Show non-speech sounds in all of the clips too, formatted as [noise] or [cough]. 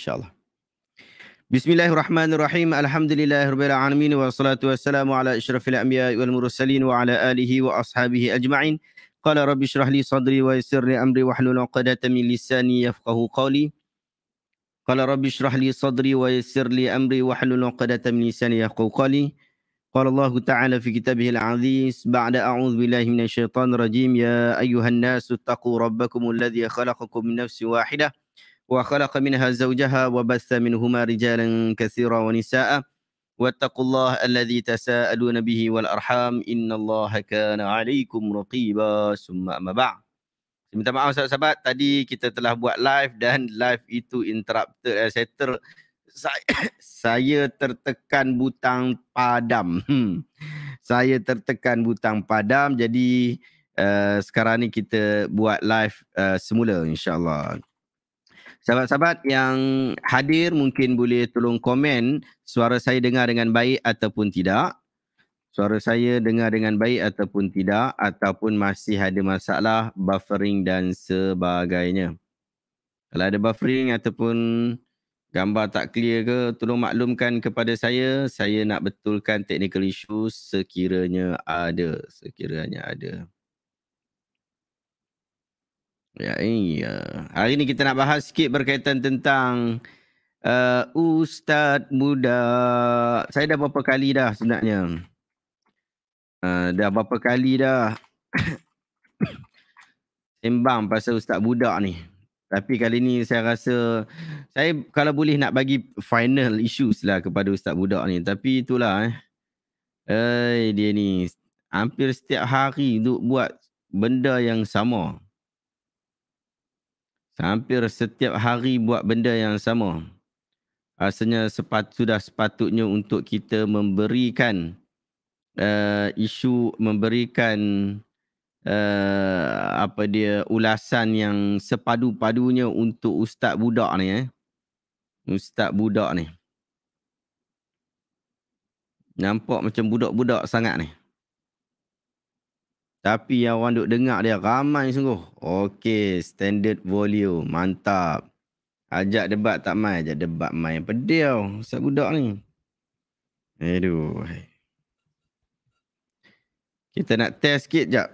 شاء الله بسم الله الرحمن الرحيم الحمد لله رب العالمين والصلاة والسلام على إشرف الأنبياء والمرسلين وعلى آله وأصحابه أجمعين قال رب اشرح لي صدري ويسر لي أمري واحلل عقدة من لساني يفقه قولي قال رب اشرح لي صدري ويسر لي أمري واحلل عقدة من لساني يفقه قولي قال الله تعالى في كتابه العزيز بعد أعوذ بالله من الشيطان الرجيم يا أيها الناس اتقوا ربكم الذي خلقكم من نفس واحدة وخلق منها زوجها وبث منهما رجالا كثيرا ونساء واتقوا الله الذي تساءلون به والأرحام إن الله كان عليكم رقيبا ثم أما بعد Minta maaf sahabat-sahabat, tadi kita telah buat live dan live itu interrupted. Eh, saya, ter, saya, [coughs] saya tertekan butang padam. Hmm. Saya tertekan butang padam. Jadi uh, sekarang ni kita buat live uh, semula insyaAllah. Sahabat-sahabat yang hadir mungkin boleh tolong komen suara saya dengar dengan baik ataupun tidak. Suara saya dengar dengan baik ataupun tidak ataupun masih ada masalah buffering dan sebagainya. Kalau ada buffering ataupun gambar tak clear ke, tolong maklumkan kepada saya. Saya nak betulkan technical issues sekiranya ada. Sekiranya ada. Ya, iya. Hari ni kita nak bahas sikit berkaitan tentang uh, Ustaz Muda. Saya dah berapa kali dah sebenarnya. Uh, dah berapa kali dah [coughs] sembang pasal Ustaz Muda ni. Tapi kali ni saya rasa saya kalau boleh nak bagi final issues lah kepada Ustaz Muda ni. Tapi itulah eh. Eh, dia ni hampir setiap hari duk buat benda yang sama. Hampir setiap hari buat benda yang sama. Rasanya sepat, sudah sepatutnya untuk kita memberikan uh, isu, memberikan uh, apa dia ulasan yang sepadu-padunya untuk Ustaz Budak ni. Eh. Ustaz Budak ni. Nampak macam budak-budak sangat ni. Tapi yang orang duk dengar dia ramai sungguh. Okey, standard volume. Mantap. Ajak debat tak mai, ajak debat mai. Pedih tau, budak ni. Aduh. Kita nak test sikit jap.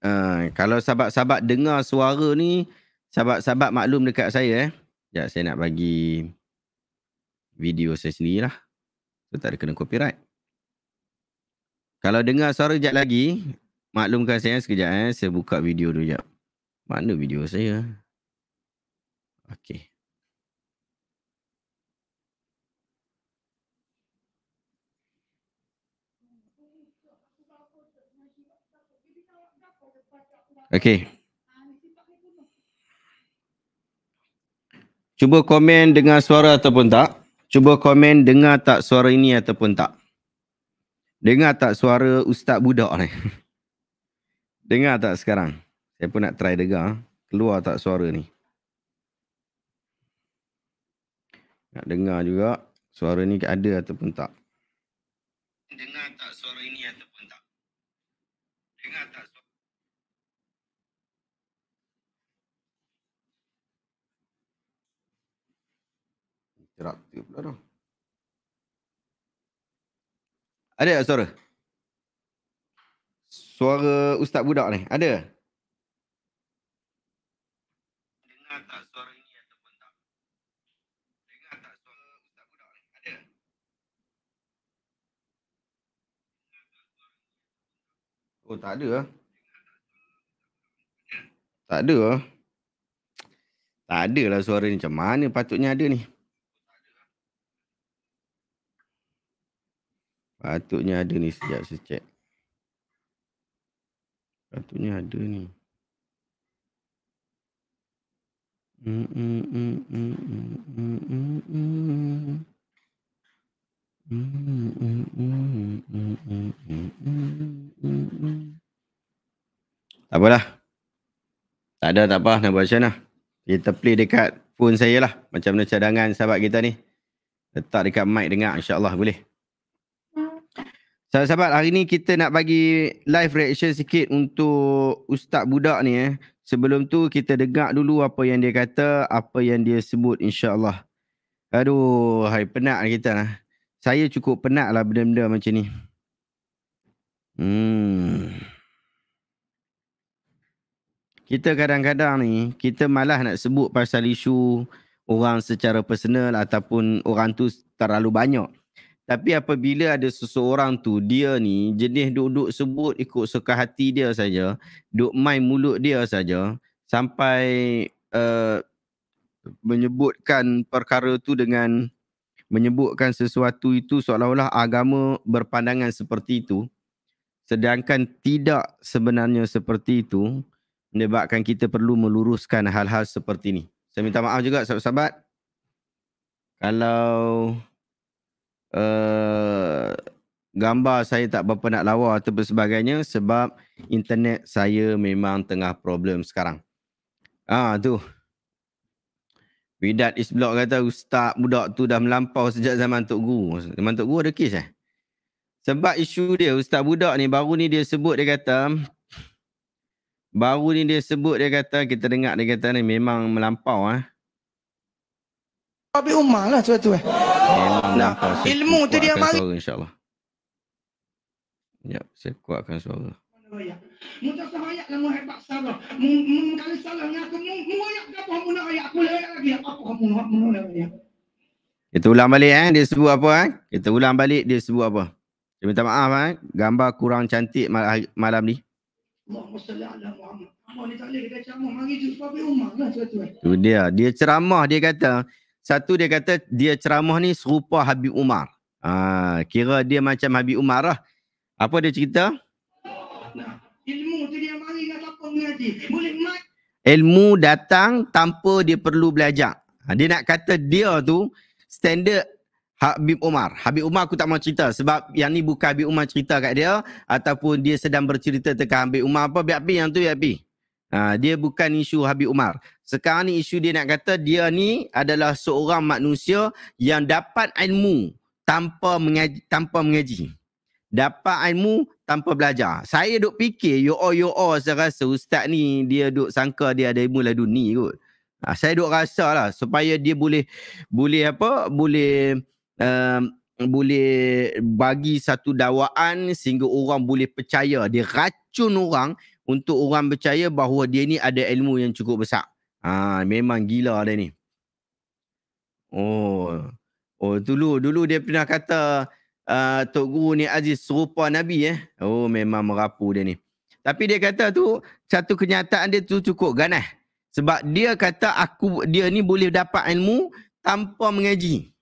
Uh, kalau sahabat-sahabat dengar suara ni, sahabat-sahabat maklum dekat saya eh. Sekejap saya nak bagi video saya sendiri lah. So, tak ada kena copyright. Kalau dengar suara sekejap lagi, Maklumkan saya sekejap eh. Saya buka video dulu sekejap. Mana video saya? Okey. Okey. Cuba komen dengar suara ataupun tak. Cuba komen dengar tak suara ini ataupun tak. Dengar tak suara Ustaz Budak ni. [laughs] Dengar tak sekarang? Saya pun nak try dengar. Keluar tak suara ni? Nak dengar juga suara ni ada ataupun tak? Dengar tak suara ini ataupun tak? Dengar tak suara? Interaktif pula dah. Ada tak suara? suara Ustaz Budak ni? Ada? Dengar suara ini ataupun tak? Ada? Oh, tak ada tak ada Tak ada lah suara ni. Macam mana patutnya ada ni? Patutnya ada ni sekejap saya Patutnya ada ni. Mm, mm, mm, tak apalah. Tak ada tak apa nak buat macam mana. Kita play dekat phone saya lah. Macam mana cadangan sahabat kita ni. Letak dekat mic dengar insyaAllah boleh. Sahabat-sahabat, hari ni kita nak bagi live reaction sikit untuk Ustaz Budak ni eh. Sebelum tu kita dengar dulu apa yang dia kata, apa yang dia sebut insyaAllah. Aduh, hari penat lah kita lah. Saya cukup penat lah benda-benda macam ni. Hmm. Kita kadang-kadang ni, kita malah nak sebut pasal isu orang secara personal ataupun orang tu terlalu banyak. Tapi apabila ada seseorang tu dia ni jenis duduk sebut ikut suka hati dia saja, duduk main mulut dia saja sampai uh, menyebutkan perkara tu dengan menyebutkan sesuatu itu seolah-olah agama berpandangan seperti itu sedangkan tidak sebenarnya seperti itu menyebabkan kita perlu meluruskan hal-hal seperti ini. Saya minta maaf juga sahabat-sahabat. Kalau Eh, gambar saya tak berapa nak lawa atau sebagainya sebab internet saya memang tengah problem sekarang. Ah tu. Widat Isblok kata ustaz budak tu dah melampau sejak zaman Tok Guru. Zaman Tok Guru ada kes eh? Sebab isu dia ustaz budak ni baru ni dia sebut dia kata baru ni dia sebut dia kata kita dengar dia kata ni memang melampau eh. Abi Umar lah tu tu eh. Nah, ilmu tu dia mari. Suara, insyaAllah. Ya, saya kuatkan suara. Kita ulang balik eh dia sebut apa eh? Kita ulang balik dia sebut apa? Saya minta maaf eh. Gambar kurang cantik malam ni. Allahumma salli ala Muhammad. Lah, dia dia ceramah dia kata satu dia kata dia ceramah ni serupa Habib Umar. Ha, kira dia macam Habib Umar lah. Apa dia cerita? Ilmu datang tanpa dia perlu belajar. Ha, dia nak kata dia tu standard Habib Umar. Habib Umar aku tak mau cerita sebab yang ni bukan Habib Umar cerita kat dia ataupun dia sedang bercerita tentang Habib Umar apa biar biar yang tu biar biar. Ha, dia bukan isu Habib Umar. Sekarang ni isu dia nak kata dia ni adalah seorang manusia yang dapat ilmu tanpa mengaji, tanpa mengaji. Dapat ilmu tanpa belajar. Saya duk fikir yo all yo all saya rasa ustaz ni dia duk sangka dia ada ilmu lah ni kot. Ha, saya duk rasa lah supaya dia boleh boleh apa boleh um, boleh bagi satu dawaan sehingga orang boleh percaya dia racun orang untuk orang percaya bahawa dia ni ada ilmu yang cukup besar. Ha, memang gila dia ni. Oh. Oh dulu dulu dia pernah kata uh, Tok Guru ni Aziz serupa Nabi eh. Oh memang merapu dia ni. Tapi dia kata tu satu kenyataan dia tu cukup ganas. Sebab dia kata aku dia ni boleh dapat ilmu tanpa mengaji.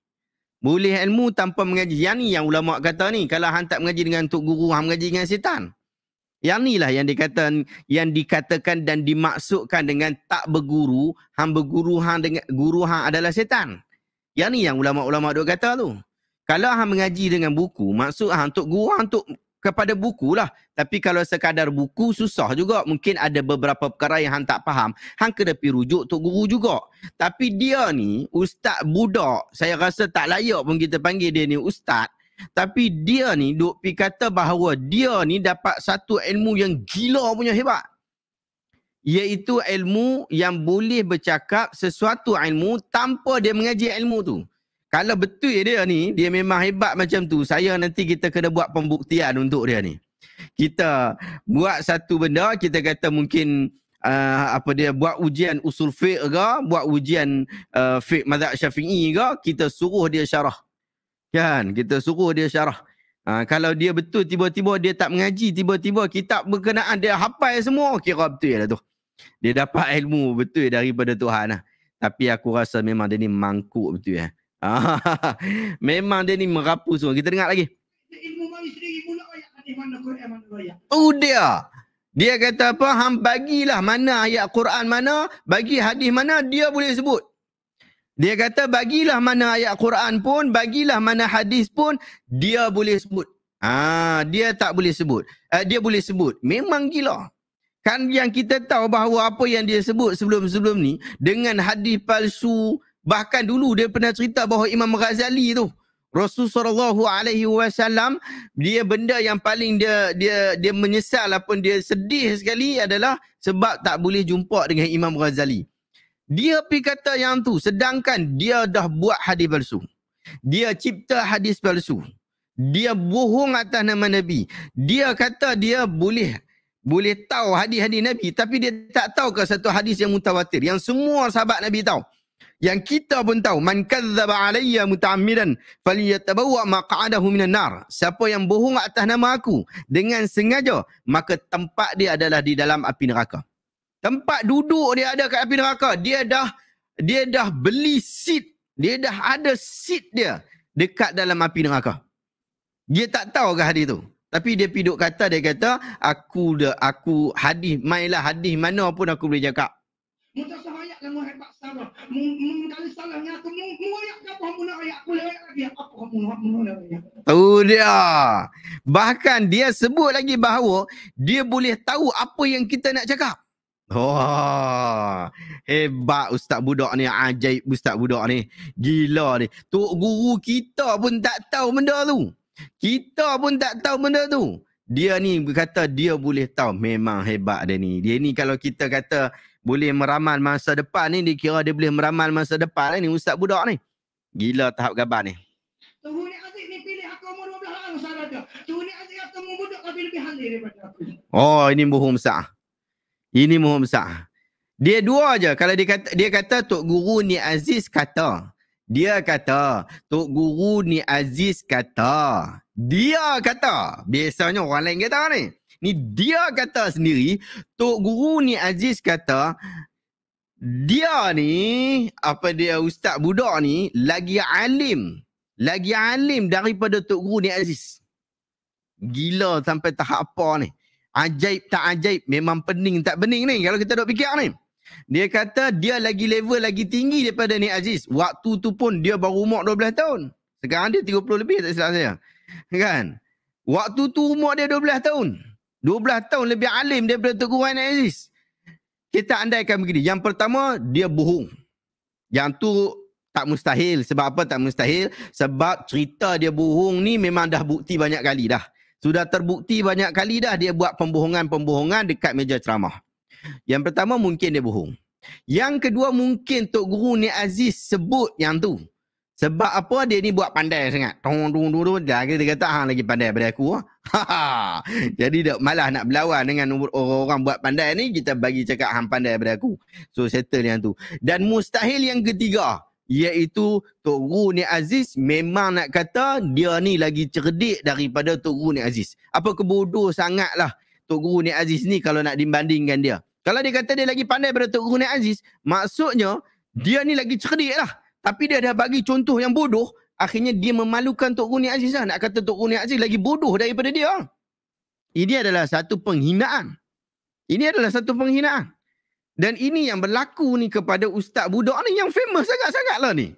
Boleh ilmu tanpa mengaji. Yang ni yang ulama kata ni kalau hang mengaji dengan Tok Guru hang mengaji dengan setan. Yang ni lah yang dikatakan, yang dikatakan dan dimaksudkan dengan tak berguru, hang berguru hang dengan guru hang adalah setan. Yang ni yang ulama-ulama duk kata tu. Kalau hang mengaji dengan buku, maksud hang untuk guru hang untuk kepada buku lah. Tapi kalau sekadar buku susah juga. Mungkin ada beberapa perkara yang hang tak faham. Hang kena pergi rujuk untuk guru juga. Tapi dia ni, ustaz budak, saya rasa tak layak pun kita panggil dia ni ustaz. Tapi dia ni duk pi kata bahawa dia ni dapat satu ilmu yang gila punya hebat. Iaitu ilmu yang boleh bercakap sesuatu ilmu tanpa dia mengaji ilmu tu. Kalau betul dia ni, dia memang hebat macam tu. Saya nanti kita kena buat pembuktian untuk dia ni. Kita buat satu benda, kita kata mungkin uh, apa dia buat ujian usul fiqh ke, buat ujian uh, fiqh mazhab syafi'i ke, kita suruh dia syarah. Kan kita suruh dia syarah. Ha, kalau dia betul tiba-tiba dia tak mengaji tiba-tiba kitab berkenaan dia hafal semua kira betul ya lah tu. Dia dapat [laughs] ilmu betul daripada Tuhan lah. Tapi aku rasa memang dia ni mangkuk betul ya. Ha, [laughs] memang dia ni merapu semua. Kita dengar lagi. Ilmu Oh dia. Dia kata apa? Hang bagilah mana ayat Quran mana, bagi hadis mana dia boleh sebut. Dia kata bagilah mana ayat Quran pun, bagilah mana hadis pun, dia boleh sebut. Ha, dia tak boleh sebut. Uh, dia boleh sebut. Memang gila. Kan yang kita tahu bahawa apa yang dia sebut sebelum-sebelum ni, dengan hadis palsu, bahkan dulu dia pernah cerita bahawa Imam Ghazali tu, Rasulullah sallallahu alaihi wasallam dia benda yang paling dia dia dia menyesal ataupun dia sedih sekali adalah sebab tak boleh jumpa dengan Imam Ghazali. Dia pergi kata yang tu sedangkan dia dah buat hadis palsu. Dia cipta hadis palsu. Dia bohong atas nama Nabi. Dia kata dia boleh boleh tahu hadis-hadis Nabi tapi dia tak tahu ke satu hadis yang mutawatir yang semua sahabat Nabi tahu. Yang kita pun tahu man kadzdzaba alayya muta'ammidan falyatabawwa maq'adahu minan nar. Siapa yang bohong atas nama aku dengan sengaja maka tempat dia adalah di dalam api neraka tempat duduk dia ada kat api neraka dia dah dia dah beli seat dia dah ada seat dia dekat dalam api neraka dia tak tahu ke hadis tu tapi dia pergi duk kata dia kata aku de aku hadis mainlah hadis mana pun aku boleh cakap Muntah sahayat lah muhaib tak salah. Mengkali salahnya aku muhaib tak apa muna ayat aku lewat lagi. Apa kamu nak muna Oh dia. Bahkan dia sebut lagi bahawa dia boleh tahu apa yang kita nak cakap. Wah, hebat Ustaz Budok ni, ajaib Ustaz Budok ni. Gila ni. Tok guru kita pun tak tahu benda tu. Kita pun tak tahu benda tu. Dia ni kata dia boleh tahu. Memang hebat dia ni. Dia ni kalau kita kata boleh meramal masa depan ni, dia kira dia boleh meramal masa depan ni Ustaz Budok ni. Gila tahap gambar ni. Tunggu ni Aziz ni pilih aku umur 12 tahun salah dia. Tunggu ni Aziz aku umur budak lebih-lebih hal daripada aku. Oh, ini bohong besar. Ini muhamsah. Dia dua aja. Kalau dia kata, dia kata Tok Guru ni Aziz kata. Dia kata Tok Guru ni Aziz kata. Dia kata. Biasanya orang lain kata ni. Ni dia kata sendiri. Tok Guru ni Aziz kata. Dia ni, apa dia ustaz budak ni, lagi alim. Lagi alim daripada Tok Guru ni Aziz. Gila sampai tahap apa ni ajaib tak ajaib memang pening tak pening ni kalau kita duk fikir ni dia kata dia lagi level lagi tinggi daripada ni Aziz waktu tu pun dia baru umur 12 tahun sekarang dia 30 lebih tak silap saya kan waktu tu umur dia 12 tahun 12 tahun lebih alim daripada Tok Guru Ain Aziz kita andaikan begini yang pertama dia bohong yang tu tak mustahil. Sebab apa tak mustahil? Sebab cerita dia bohong ni memang dah bukti banyak kali dah sudah terbukti banyak kali dah dia buat pembohongan-pembohongan dekat meja ceramah. Yang pertama mungkin dia bohong. Yang kedua mungkin Tok Guru ni Aziz sebut yang tu. Sebab apa dia ni buat pandai sangat. Tung tung tung tung dia kata kata hang ah, lagi pandai daripada aku. Ah. [laughs] Jadi dak malah nak berlawan dengan orang-orang buat pandai ni kita bagi cakap hang ah, pandai daripada aku. So settle yang tu. Dan mustahil yang ketiga iaitu Tok Guru ni Aziz memang nak kata dia ni lagi cerdik daripada Tok Guru ni Aziz. Apa kebodoh sangatlah Tok Guru ni Aziz ni kalau nak dibandingkan dia. Kalau dia kata dia lagi pandai daripada Tok Guru ni Aziz, maksudnya dia ni lagi cerdik lah. Tapi dia dah bagi contoh yang bodoh, akhirnya dia memalukan Tok Guru ni Aziz lah. Nak kata Tok Guru ni Aziz lagi bodoh daripada dia. Ini adalah satu penghinaan. Ini adalah satu penghinaan. Dan ini yang berlaku ni kepada ustaz budak ni yang famous sangat-sangat lah ni.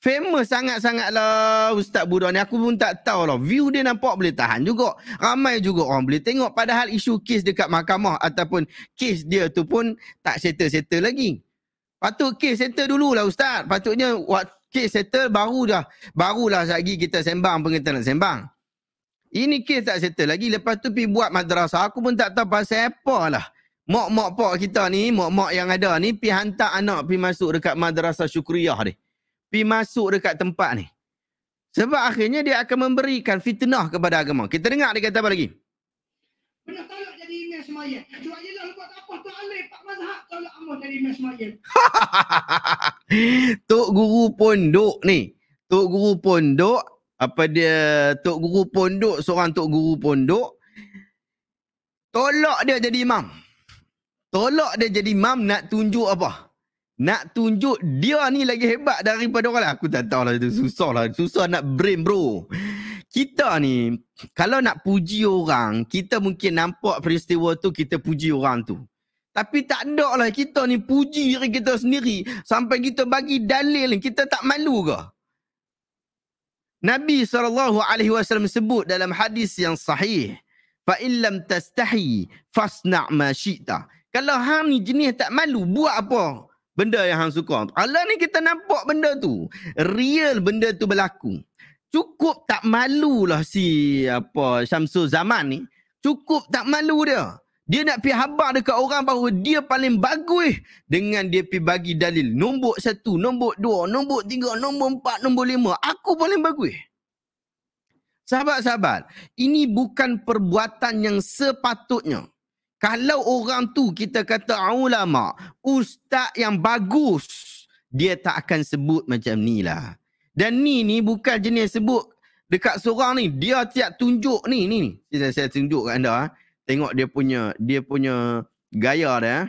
Famous sangat-sangat lah ustaz budak ni. Aku pun tak tahu lah. View dia nampak boleh tahan juga. Ramai juga orang boleh tengok. Padahal isu kes dekat mahkamah ataupun kes dia tu pun tak settle-settle lagi. Patut kes settle dululah ustaz. Patutnya kes settle baru dah. Barulah lagi kita sembang pun kita nak sembang. Ini kes tak settle lagi. Lepas tu pergi buat madrasah. Aku pun tak tahu pasal apa lah. Mak-mak pak kita ni, mak-mak yang ada ni, pi hantar anak pi masuk dekat madrasah syukuriah ni. Pi masuk dekat tempat ni. Sebab akhirnya dia akan memberikan fitnah kepada agama. Kita dengar dia kata apa lagi? Benar tolak jadi imam semaya. Cuma je lah buat apa tu alih. Pak mazhab tolak amal jadi imam semaya. [laughs] Tok guru pun ni. Tok guru pun Apa dia? Tok guru pondok duk. Seorang tok guru pondok duk. Tolak dia jadi imam tolak dia jadi imam nak tunjuk apa? Nak tunjuk dia ni lagi hebat daripada orang lain. Aku tak tahulah itu susah lah. Susah nak brain bro. Kita ni, kalau nak puji orang, kita mungkin nampak peristiwa tu, kita puji orang tu. Tapi tak ada lah kita ni puji diri kita sendiri sampai kita bagi dalil ni. Kita tak malu ke? Nabi SAW sebut dalam hadis yang sahih, فَإِلَّمْ تَسْتَحِي فَاسْنَعْ مَا شِئْتَهِ kalau hang ni jenis tak malu buat apa? Benda yang hang suka. Allah ni kita nampak benda tu. Real benda tu berlaku. Cukup tak malulah si apa Syamsul Zaman ni. Cukup tak malu dia. Dia nak pergi habar dekat orang bahawa dia paling bagus dengan dia pergi bagi dalil. Nombor satu, nombor dua, nombor tiga, nombor empat, nombor lima. Aku paling bagus. Sahabat-sahabat, ini bukan perbuatan yang sepatutnya. Kalau orang tu kita kata ulama, ustaz yang bagus, dia tak akan sebut macam ni lah. Dan ni ni bukan jenis sebut dekat seorang ni. Dia tiap tunjuk ni ni. Saya, saya tunjuk kat anda. Ah. Tengok dia punya dia punya gaya dia. Ah.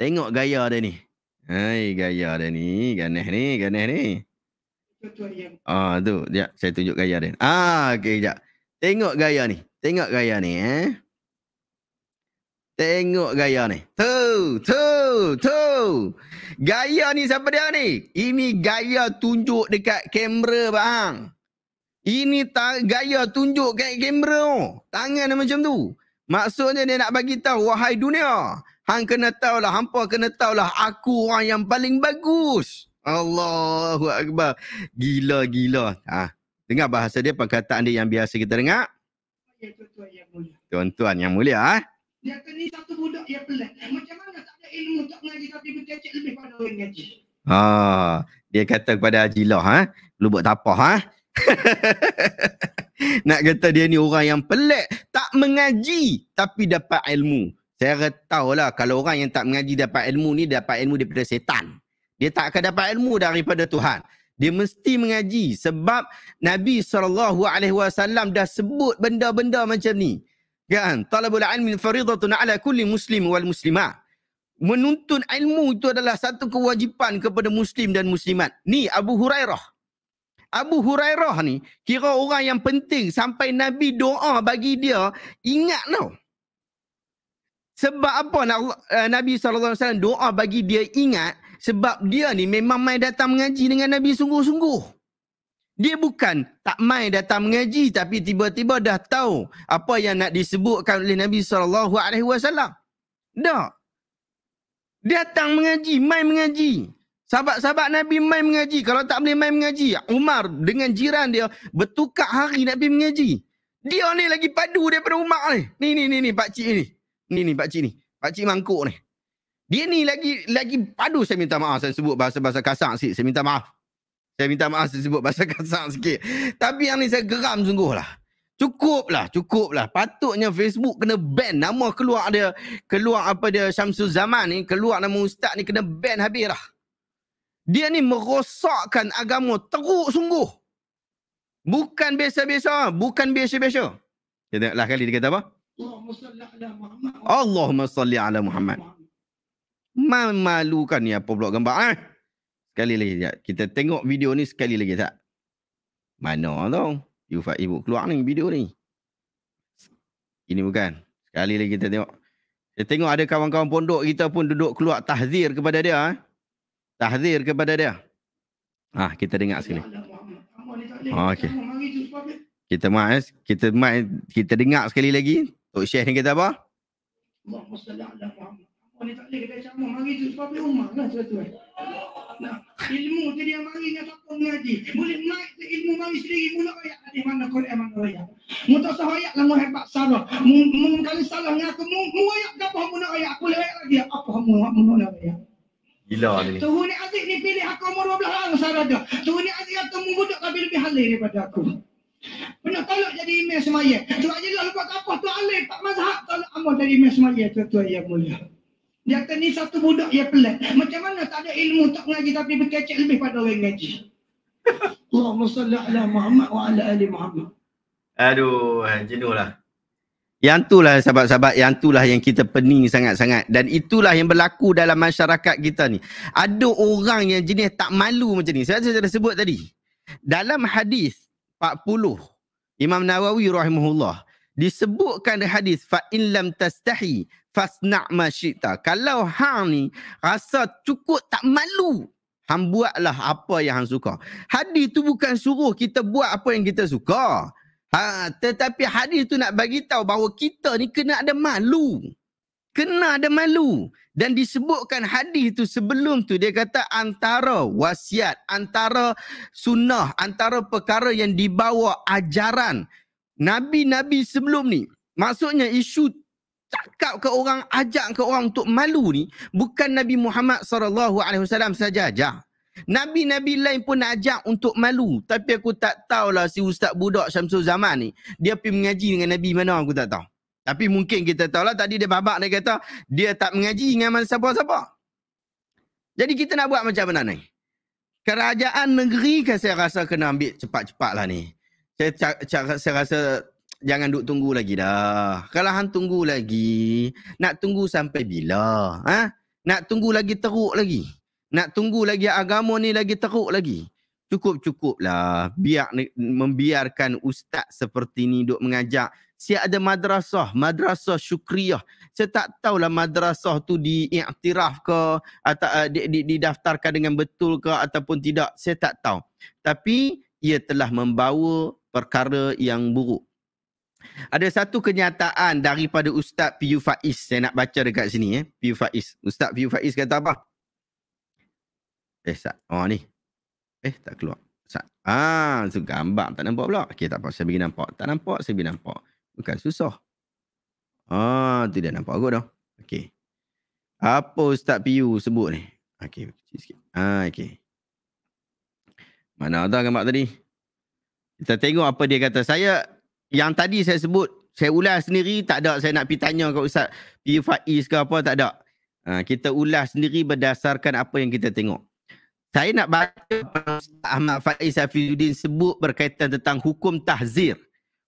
Tengok gaya dia ni. Hai gaya dia ni. Ganeh ni, ganeh ni. Ah tu, dia saya tunjuk gaya dia. Ah okey jap. Tengok gaya ni. Tengok gaya ni eh. Tengok gaya ni. Tu, tu, tu. Gaya ni siapa dia ni? Ini gaya tunjuk dekat kamera bang. Ini ta- gaya tunjuk kat kamera tu. Tangan dia macam tu. Maksudnya dia nak bagi tahu wahai dunia. Hang kena tahu lah, hampa kena tahu lah. aku orang yang paling bagus. Allahu akbar. Gila gila. Ha. Dengar bahasa dia perkataan dia yang biasa kita dengar. Tuan-tuan yang mulia. Tuan-tuan yang mulia. Eh? Dia kata ni satu budak yang pelik. Eh, macam mana tak ada ilmu tak mengaji tapi bercacik lebih pada orang yang ngaji. Ah, dia kata kepada Haji Lah, ha? lu buat apa? Ha? [laughs] Nak kata dia ni orang yang pelik, tak mengaji tapi dapat ilmu. Saya kata lah kalau orang yang tak mengaji dapat ilmu ni, dapat ilmu daripada setan. Dia tak akan dapat ilmu daripada Tuhan. Dia mesti mengaji sebab Nabi SAW dah sebut benda-benda macam ni kan talabul ilmi faridatun ala kulli muslim wal muslimah Menuntun ilmu itu adalah satu kewajipan kepada muslim dan muslimat ni Abu Hurairah Abu Hurairah ni kira orang yang penting sampai Nabi doa bagi dia ingat tau sebab apa nak eh, Nabi SAW doa bagi dia ingat sebab dia ni memang mai datang mengaji dengan Nabi sungguh-sungguh dia bukan tak main datang mengaji tapi tiba-tiba dah tahu apa yang nak disebutkan oleh Nabi sallallahu alaihi wasallam. Dah. Datang mengaji, main mengaji. Sahabat-sahabat Nabi main mengaji. Kalau tak boleh main mengaji, Umar dengan jiran dia bertukar hari Nabi mengaji. Dia ni lagi padu daripada Umar ni. Ni ni ni ni pak cik ni. Ni ni pak cik ni. Pak cik mangkuk ni. Dia ni lagi lagi padu saya minta maaf saya sebut bahasa-bahasa kasar sikit. Saya minta maaf. Saya minta maaf saya sebut bahasa [laughs] kasar sikit. Tapi yang ni saya geram sungguh lah. Cukup lah, cukup lah. Patutnya Facebook kena ban. Nama keluar dia, keluar apa dia Syamsul Zaman ni, keluar nama ustaz ni kena ban habis lah. Dia ni merosakkan agama teruk sungguh. Bukan biasa-biasa, bukan biasa-biasa. Kita tengok lah kali dia kata apa? Allahumma salli ala Muhammad. Allahumma salli ala Muhammad. Memalukan ni apa pula gambar eh? Sekali lagi sekejap. Kita tengok video ni sekali lagi tak? Mana tu? You Faiz Ibu keluar ni video ni. Ini bukan. Sekali lagi kita tengok. Kita tengok ada kawan-kawan pondok kita pun duduk keluar tahzir kepada dia. Ha? Tahzir kepada dia. Ha, kita dengar sekali. Oh, okay. Kita mai, eh? kita mai, kita dengar sekali lagi. Tok Syekh ni kata apa? Allahumma salli Oh, ni tak boleh kata sama. Mari tu sebab dia umat lah satu eh. Nah, ilmu tu dia mari dengan siapa mengaji. Boleh mari tu ilmu mari sendiri. Mula ayat hadis mana kau yang mana ayat. Mu tak sah ayat lah hebat salah. Mu kali salah dengan aku. Mu ayat ke apa mu nak ayat. Aku boleh ayat lagi. Apa mu nak mu nak ayat. ni. Tuhu ni Aziz ni pilih aku umur 12 tahun sahaja dia. Tuhu ni Aziz kata mu budak lebih lebih halih daripada aku. Pernah tolak jadi imam semaya. Tuhu Aziz lah lupa kapah tu alih. Tak mazhab tolak amal jadi imam semaya. Tuhu tu ayat mulia. Dia kata ni satu budak yang pelat. Macam mana tak ada ilmu tak mengaji tapi berkecek lebih pada orang ngaji. [laughs] Allahumma salli ala Muhammad wa ala ali Muhammad. Aduh, eh, jenuhlah. Yang itulah sahabat-sahabat, yang itulah yang kita pening sangat-sangat. Dan itulah yang berlaku dalam masyarakat kita ni. Ada orang yang jenis tak malu macam ni. Saya sudah sebut tadi. Dalam hadis 40, Imam Nawawi rahimahullah, disebutkan hadis fa in lam fasna' masyita. Kalau hang ni rasa cukup tak malu, hang buatlah apa yang hang suka. Hadis tu bukan suruh kita buat apa yang kita suka. Ha, tetapi hadis tu nak bagi tahu bahawa kita ni kena ada malu. Kena ada malu. Dan disebutkan hadis tu sebelum tu dia kata antara wasiat, antara sunnah, antara perkara yang dibawa ajaran Nabi-Nabi sebelum ni. Maksudnya isu cakap ke orang, ajak ke orang untuk malu ni bukan Nabi Muhammad sallallahu alaihi wasallam saja ajar. Nabi-nabi lain pun ajak untuk malu. Tapi aku tak tahulah si Ustaz Budak Syamsul Zaman ni. Dia pergi mengaji dengan Nabi mana aku tak tahu. Tapi mungkin kita tahu lah tadi dia babak dia kata dia tak mengaji dengan mana siapa-siapa. Jadi kita nak buat macam mana ni? Kerajaan negeri kan saya rasa kena ambil cepat-cepat lah ni. Saya, saya rasa jangan duk tunggu lagi dah. Kalau hang tunggu lagi, nak tunggu sampai bila? Ha? Nak tunggu lagi teruk lagi. Nak tunggu lagi agama ni lagi teruk lagi. Cukup-cukuplah biar membiarkan ustaz seperti ni duk mengajak. Siap ada madrasah, madrasah syukriah. Saya tak tahulah madrasah tu diiktiraf ke atau uh, di, di, didaftarkan dengan betul ke ataupun tidak. Saya tak tahu. Tapi ia telah membawa perkara yang buruk. Ada satu kenyataan daripada Ustaz Piyu Faiz. Saya nak baca dekat sini. Eh. Piyu Faiz. Ustaz Piyu Faiz kata apa? Eh, sat. Oh, ni. Eh, tak keluar. Sat. Ah, tu gambar. Tak nampak pula. Okey, tak apa. Saya bagi nampak. Tak nampak, saya bagi nampak. Bukan susah. Ah, tu dia nampak aku dah. Okey. Apa Ustaz Piyu sebut ni? Okey, kecil sikit. Ah, okey. Mana ada gambar tadi? Kita tengok apa dia kata. Saya yang tadi saya sebut saya ulas sendiri tak ada saya nak pergi tanya kat Ustaz P. Faiz ke apa tak ada. Ha, kita ulas sendiri berdasarkan apa yang kita tengok. Saya nak baca Ustaz Ahmad Faiz Hafizuddin sebut berkaitan tentang hukum tahzir.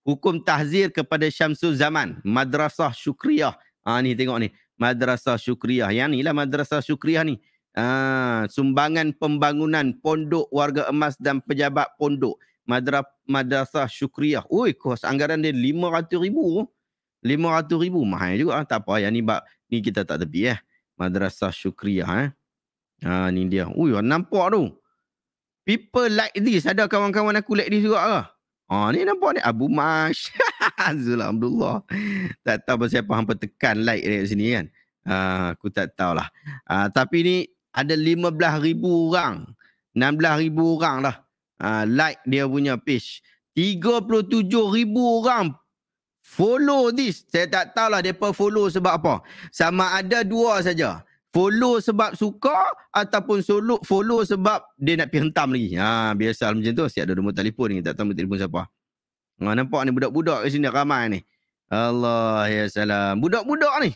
Hukum tahzir kepada Syamsul Zaman. Madrasah Syukriyah. Ha, ni tengok ni. Madrasah Syukriyah. Yang ni lah Madrasah Syukriyah ni. Ha, sumbangan pembangunan pondok warga emas dan pejabat pondok. Madra, Madrasah Syukriyah, Ui, kos anggaran dia RM500,000. RM500,000 mahal juga. Ah. Tak apa, yang ni, bak, ni kita tak tepi eh. Madrasah Syukriyah, eh. Ha, ni dia. Ui, nampak tu. People like this. Ada kawan-kawan aku like this juga lah. Ha, ni nampak ni. Abu Mash. [laughs] alhamdulillah. Tak tahu pasal apa hampa tekan like dekat sini kan. Ha, aku tak tahulah. Ha, tapi ni ada 15,000 orang. 16,000 orang lah. Ah, like dia punya page. ribu orang follow this. Saya tak tahulah mereka follow sebab apa. Sama ada dua saja. Follow sebab suka ataupun solo follow sebab dia nak pergi hentam lagi. Ha, biasa macam tu. Siap ada nombor telefon ni. Tak tahu telefon siapa. Ha, nampak ni budak-budak kat sini ramai ni. Allah ya salam. Budak-budak ni.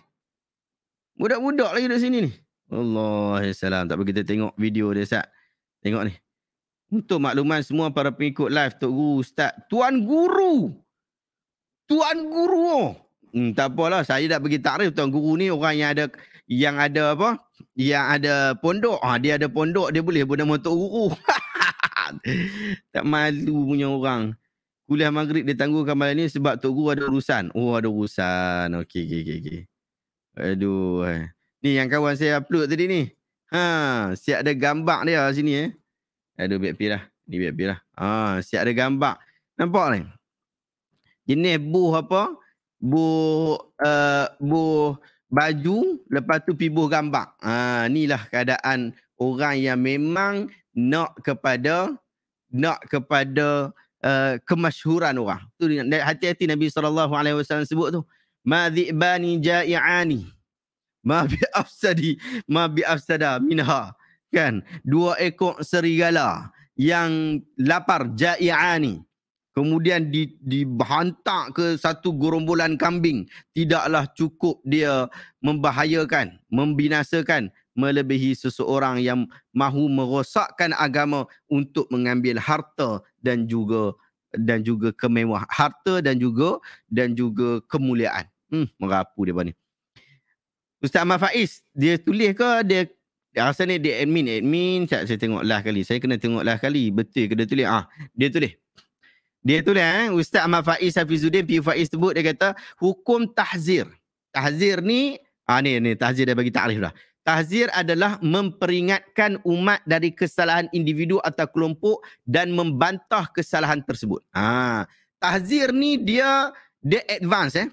Budak-budak lagi duduk sini ni. Allah ya salam. Tak apa kita tengok video dia sat. Tengok ni. Untuk makluman semua para pengikut live Tok Guru Ustaz. Tuan Guru. Tuan Guru. Hmm, tak apalah saya dah bagi takrif Tuan Guru ni orang yang ada yang ada apa? Yang ada pondok. Ha, dia ada pondok dia boleh bernama Tok Guru. [laughs] tak malu punya orang. Kuliah maghrib dia tangguhkan malam ni sebab Tok Guru ada urusan. Oh ada urusan. Okey okey okey okey. Aduh. Eh. Ni yang kawan saya upload tadi ni. Ha, siap ada gambar dia sini eh. Ada BFP lah. Ni BFP lah. Ah, siap ada gambar. Nampak ni? Jenis buh apa? Buh, uh, buh baju. Lepas tu pi buh gambar. Ah, lah keadaan orang yang memang nak kepada nak kepada uh, kemasyhuran orang. Tu hati-hati Nabi sallallahu alaihi wasallam sebut tu. Madzibani ja'iani. Ma bi afsadi, ma minha kan dua ekor serigala yang lapar jaiani kemudian di dibantak ke satu gerombolan kambing tidaklah cukup dia membahayakan membinasakan melebihi seseorang yang mahu merosakkan agama untuk mengambil harta dan juga dan juga kemewah harta dan juga dan juga kemuliaan hmm merapu dia ni Ustaz Ahmad Faiz dia tulis ke dia rasa ni dia admin admin saya, saya tengok last kali saya kena tengok last kali betul ke dia tulis ah dia tulis dia tulis eh Ustaz Ahmad Faiz Hafizuddin PU Faiz sebut dia kata hukum tahzir tahzir ni ah ni ni tahzir dia bagi takrif dah tahzir adalah memperingatkan umat dari kesalahan individu atau kelompok dan membantah kesalahan tersebut ah tahzir ni dia dia advance eh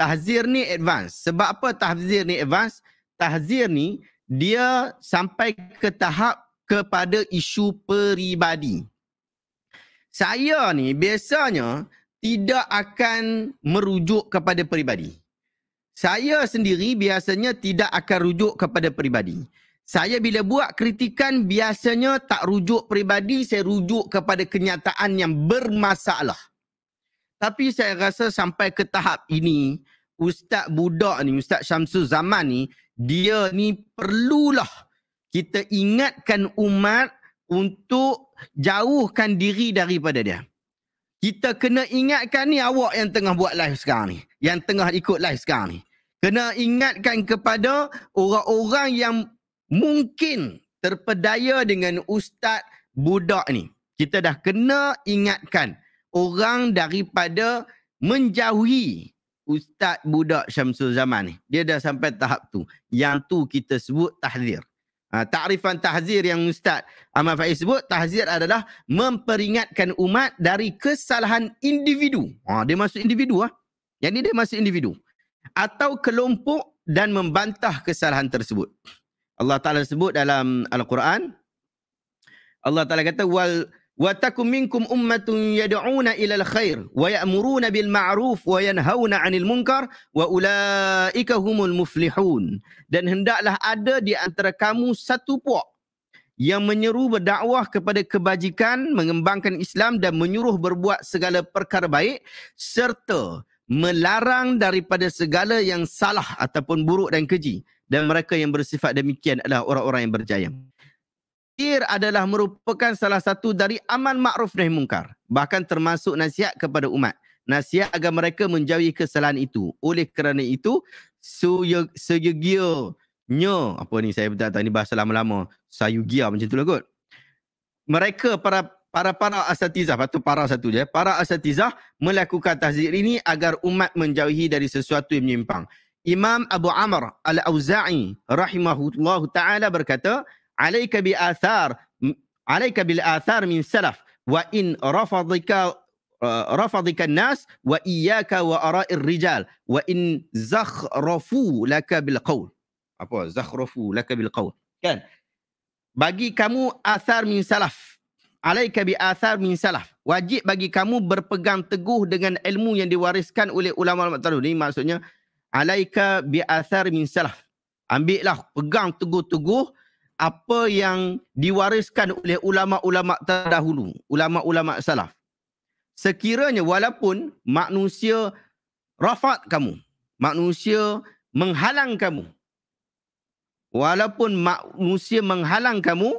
tahzir ni advance sebab apa tahzir ni advance tahzir ni dia sampai ke tahap kepada isu peribadi. Saya ni biasanya tidak akan merujuk kepada peribadi. Saya sendiri biasanya tidak akan rujuk kepada peribadi. Saya bila buat kritikan biasanya tak rujuk peribadi, saya rujuk kepada kenyataan yang bermasalah. Tapi saya rasa sampai ke tahap ini, ustaz budak ni ustaz Syamsul Zaman ni dia ni perlulah kita ingatkan umat untuk jauhkan diri daripada dia kita kena ingatkan ni awak yang tengah buat live sekarang ni yang tengah ikut live sekarang ni kena ingatkan kepada orang-orang yang mungkin terpedaya dengan ustaz budak ni kita dah kena ingatkan orang daripada menjauhi ustaz budak Syamsul Zaman ni. Dia dah sampai tahap tu. Yang tu kita sebut tahzir. Ha, ta'rifan tahzir yang ustaz Ahmad Faiz sebut, tahzir adalah memperingatkan umat dari kesalahan individu. Ha, dia masuk individu lah. Ha. Yang ni dia masuk individu. Atau kelompok dan membantah kesalahan tersebut. Allah Ta'ala sebut dalam Al-Quran, Allah Ta'ala kata, wal وتكن منكم أمة يدعون إلى الخير ويأمرون بالمعروف وينهون عن المنكر وأولئك هم المفلحون dan hendaklah ada di antara kamu satu puak yang menyeru berdakwah kepada kebajikan, mengembangkan Islam dan menyuruh berbuat segala perkara baik serta melarang daripada segala yang salah ataupun buruk dan keji dan mereka yang bersifat demikian adalah orang-orang yang berjaya. Zikir adalah merupakan salah satu dari aman ma'ruf nahi mungkar. Bahkan termasuk nasihat kepada umat. Nasihat agar mereka menjauhi kesalahan itu. Oleh kerana itu, suyugia nyo. Apa ni saya tak ini bahasa lama-lama. Sayugia macam tu lah kot. Mereka para para para asatizah, patut para satu je. Para asatizah melakukan tahzir ini agar umat menjauhi dari sesuatu yang menyimpang. Imam Abu Amr Al-Auza'i rahimahullahu taala berkata, عليك بآثار عليك بالآثار من سلف وإن رفضك رفضك الناس وإياك وأراء الرجال وإن زخرفوا لك بالقول apa zakhrafu laka bil qawl kan bagi kamu athar min salaf alaika bi athar min salaf wajib bagi kamu berpegang teguh dengan ilmu yang diwariskan oleh ulama-ulama terdahulu ini maksudnya alaika bi athar min salaf ambillah pegang teguh-teguh apa yang diwariskan oleh ulama-ulama terdahulu, ulama-ulama salaf. Sekiranya walaupun manusia rafat kamu, manusia menghalang kamu. Walaupun manusia menghalang kamu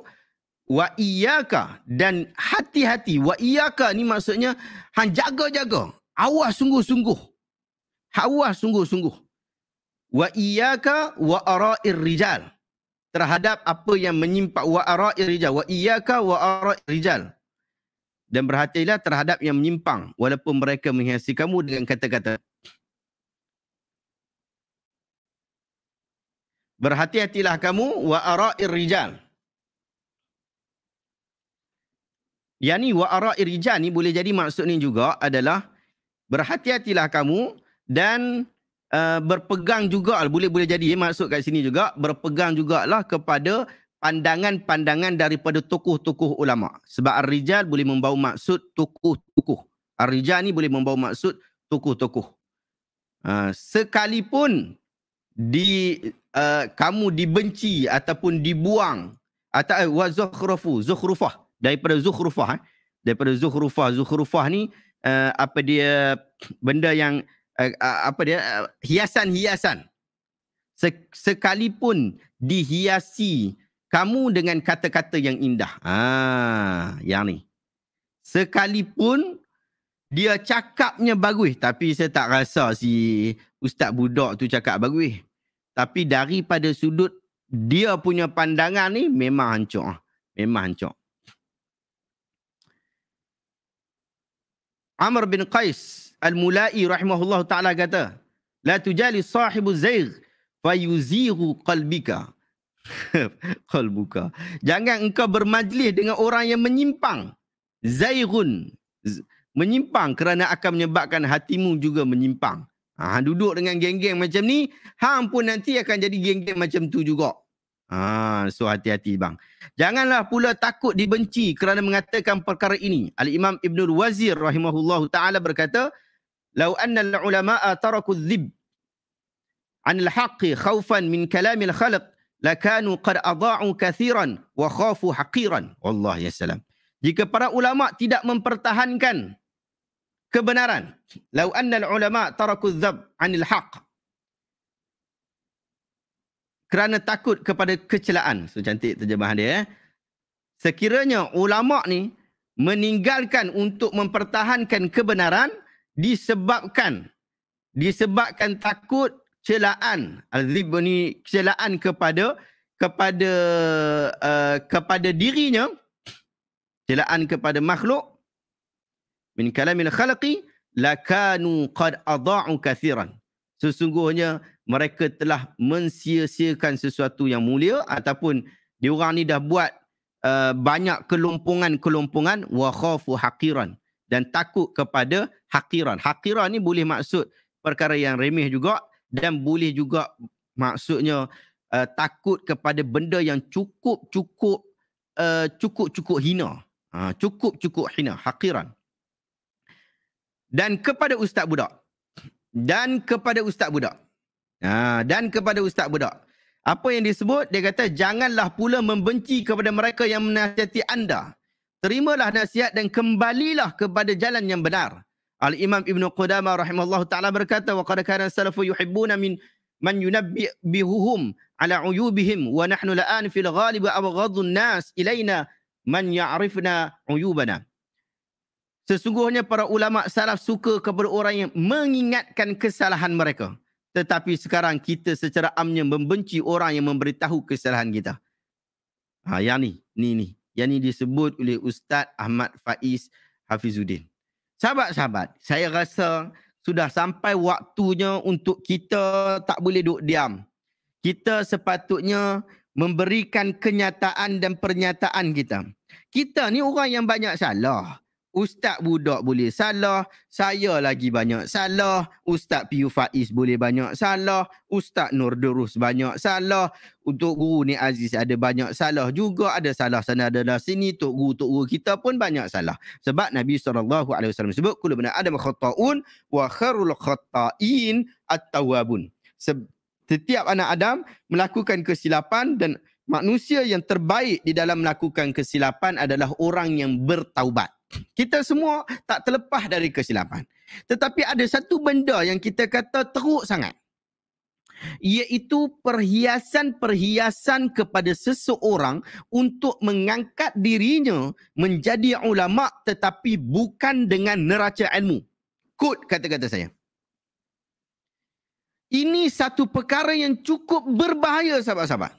wa iyaka dan hati-hati wa iyaka ni maksudnya hang jaga-jaga, awas sungguh-sungguh. Awas sungguh-sungguh. Wa iyaka wa ara'ir rijal terhadap apa yang menyimpang wa ara'i rijal wa iyyaka wa ara'i rijal dan berhatilah terhadap yang menyimpang walaupun mereka menghiasi kamu dengan kata-kata Berhati-hatilah kamu wa ara'i rijal Yang ni wa rijal ni boleh jadi maksud ni juga adalah berhati-hatilah kamu dan Eh, berpegang juga boleh-boleh jadi masuk kat sini juga berpegang juga lah kepada pandangan-pandangan daripada tokoh-tokoh ulama sebab ar-rijal boleh membawa maksud tokoh-tokoh ar-rijal ni boleh membawa maksud tokoh-tokoh eh, sekalipun di uh, kamu dibenci ataupun dibuang atau uh, wa zukhrufu zukhrufah daripada zukhrufah eh? daripada zukhrufah zukhrufah ni uh, apa dia benda yang uh, apa dia uh, hiasan-hiasan sekalipun dihiasi kamu dengan kata-kata yang indah. Ah, yang ni. Sekalipun dia cakapnya bagus tapi saya tak rasa si ustaz budak tu cakap bagus. Tapi daripada sudut dia punya pandangan ni memang hancur. Memang hancur. Amr bin Qais Al-Mula'i rahimahullahu taala kata, la tujali sahibu zaigh fa qalbika. [laughs] Qalbuka. Jangan engkau bermajlis dengan orang yang menyimpang. Zaigun. Menyimpang kerana akan menyebabkan hatimu juga menyimpang. Ha, duduk dengan geng-geng macam ni, hang pun nanti akan jadi geng-geng macam tu juga. Ha, so hati-hati bang. Janganlah pula takut dibenci kerana mengatakan perkara ini. Al-Imam Ibnul Wazir rahimahullahu taala berkata, Lau لو أن العلماء تركوا الذب عن min خوفا من كلام الخلق لكانوا قد kathiran, wa وخافوا حقيرا Allah ya سلام jika para ulama tidak mempertahankan kebenaran لو أن العلماء تركوا الذب عن الحق kerana takut kepada kecelaan so cantik terjemahan dia eh? sekiranya ulama ni meninggalkan untuk mempertahankan kebenaran disebabkan disebabkan takut celaan azib ni celaan kepada kepada uh, kepada dirinya celaan kepada makhluk min kalamil khalqi lakanu qad adha'u kathiran sesungguhnya mereka telah mensia-siakan sesuatu yang mulia ataupun diorang ni dah buat uh, banyak kelompongan-kelompongan wa khafu haqiran dan takut kepada hakiran. Hakiran ni boleh maksud perkara yang remeh juga dan boleh juga maksudnya uh, takut kepada benda yang cukup-cukup eh, cukup-cukup uh, hina. Ha, cukup-cukup hina, hakiran. Dan kepada ustaz budak. Dan kepada ustaz budak. Ha, dan kepada ustaz budak. Apa yang disebut? Dia kata, janganlah pula membenci kepada mereka yang menasihati anda terimalah nasihat dan kembalilah kepada jalan yang benar. Al-Imam Ibn Qudamah rahimahullah ta'ala berkata, وَقَدَ كَانَ السَّلَفُ man مِنْ مَنْ يُنَبِّئُهُمْ عَلَى عُيُوبِهِمْ وَنَحْنُ لَآنْ فِي الْغَالِبُ أَبْغَضُ النَّاسِ إِلَيْنَا مَنْ يَعْرِفْنَا عُيُوبَنَا Sesungguhnya para ulama salaf suka kepada orang yang mengingatkan kesalahan mereka. Tetapi sekarang kita secara amnya membenci orang yang memberitahu kesalahan kita. Ha, yang ni, ni ni yang disebut oleh Ustaz Ahmad Faiz Hafizuddin. Sahabat-sahabat, saya rasa sudah sampai waktunya untuk kita tak boleh duduk diam. Kita sepatutnya memberikan kenyataan dan pernyataan kita. Kita ni orang yang banyak salah. Ustaz budak boleh salah, saya lagi banyak salah, Ustaz Piyu Faiz boleh banyak salah, Ustaz Nur Durus banyak salah, untuk guru ni Aziz ada banyak salah juga, ada salah sana ada dah sini, tok guru tok guru kita pun banyak salah. Sebab Nabi sallallahu alaihi wasallam sebut kullu bani adam khata'un wa kharul khata'in at-tawwabun. Setiap anak Adam melakukan kesilapan dan manusia yang terbaik di dalam melakukan kesilapan adalah orang yang bertaubat. Kita semua tak terlepas dari kesilapan. Tetapi ada satu benda yang kita kata teruk sangat. Iaitu perhiasan-perhiasan kepada seseorang untuk mengangkat dirinya menjadi ulama tetapi bukan dengan neraca ilmu. Kod kata-kata saya. Ini satu perkara yang cukup berbahaya sahabat-sahabat.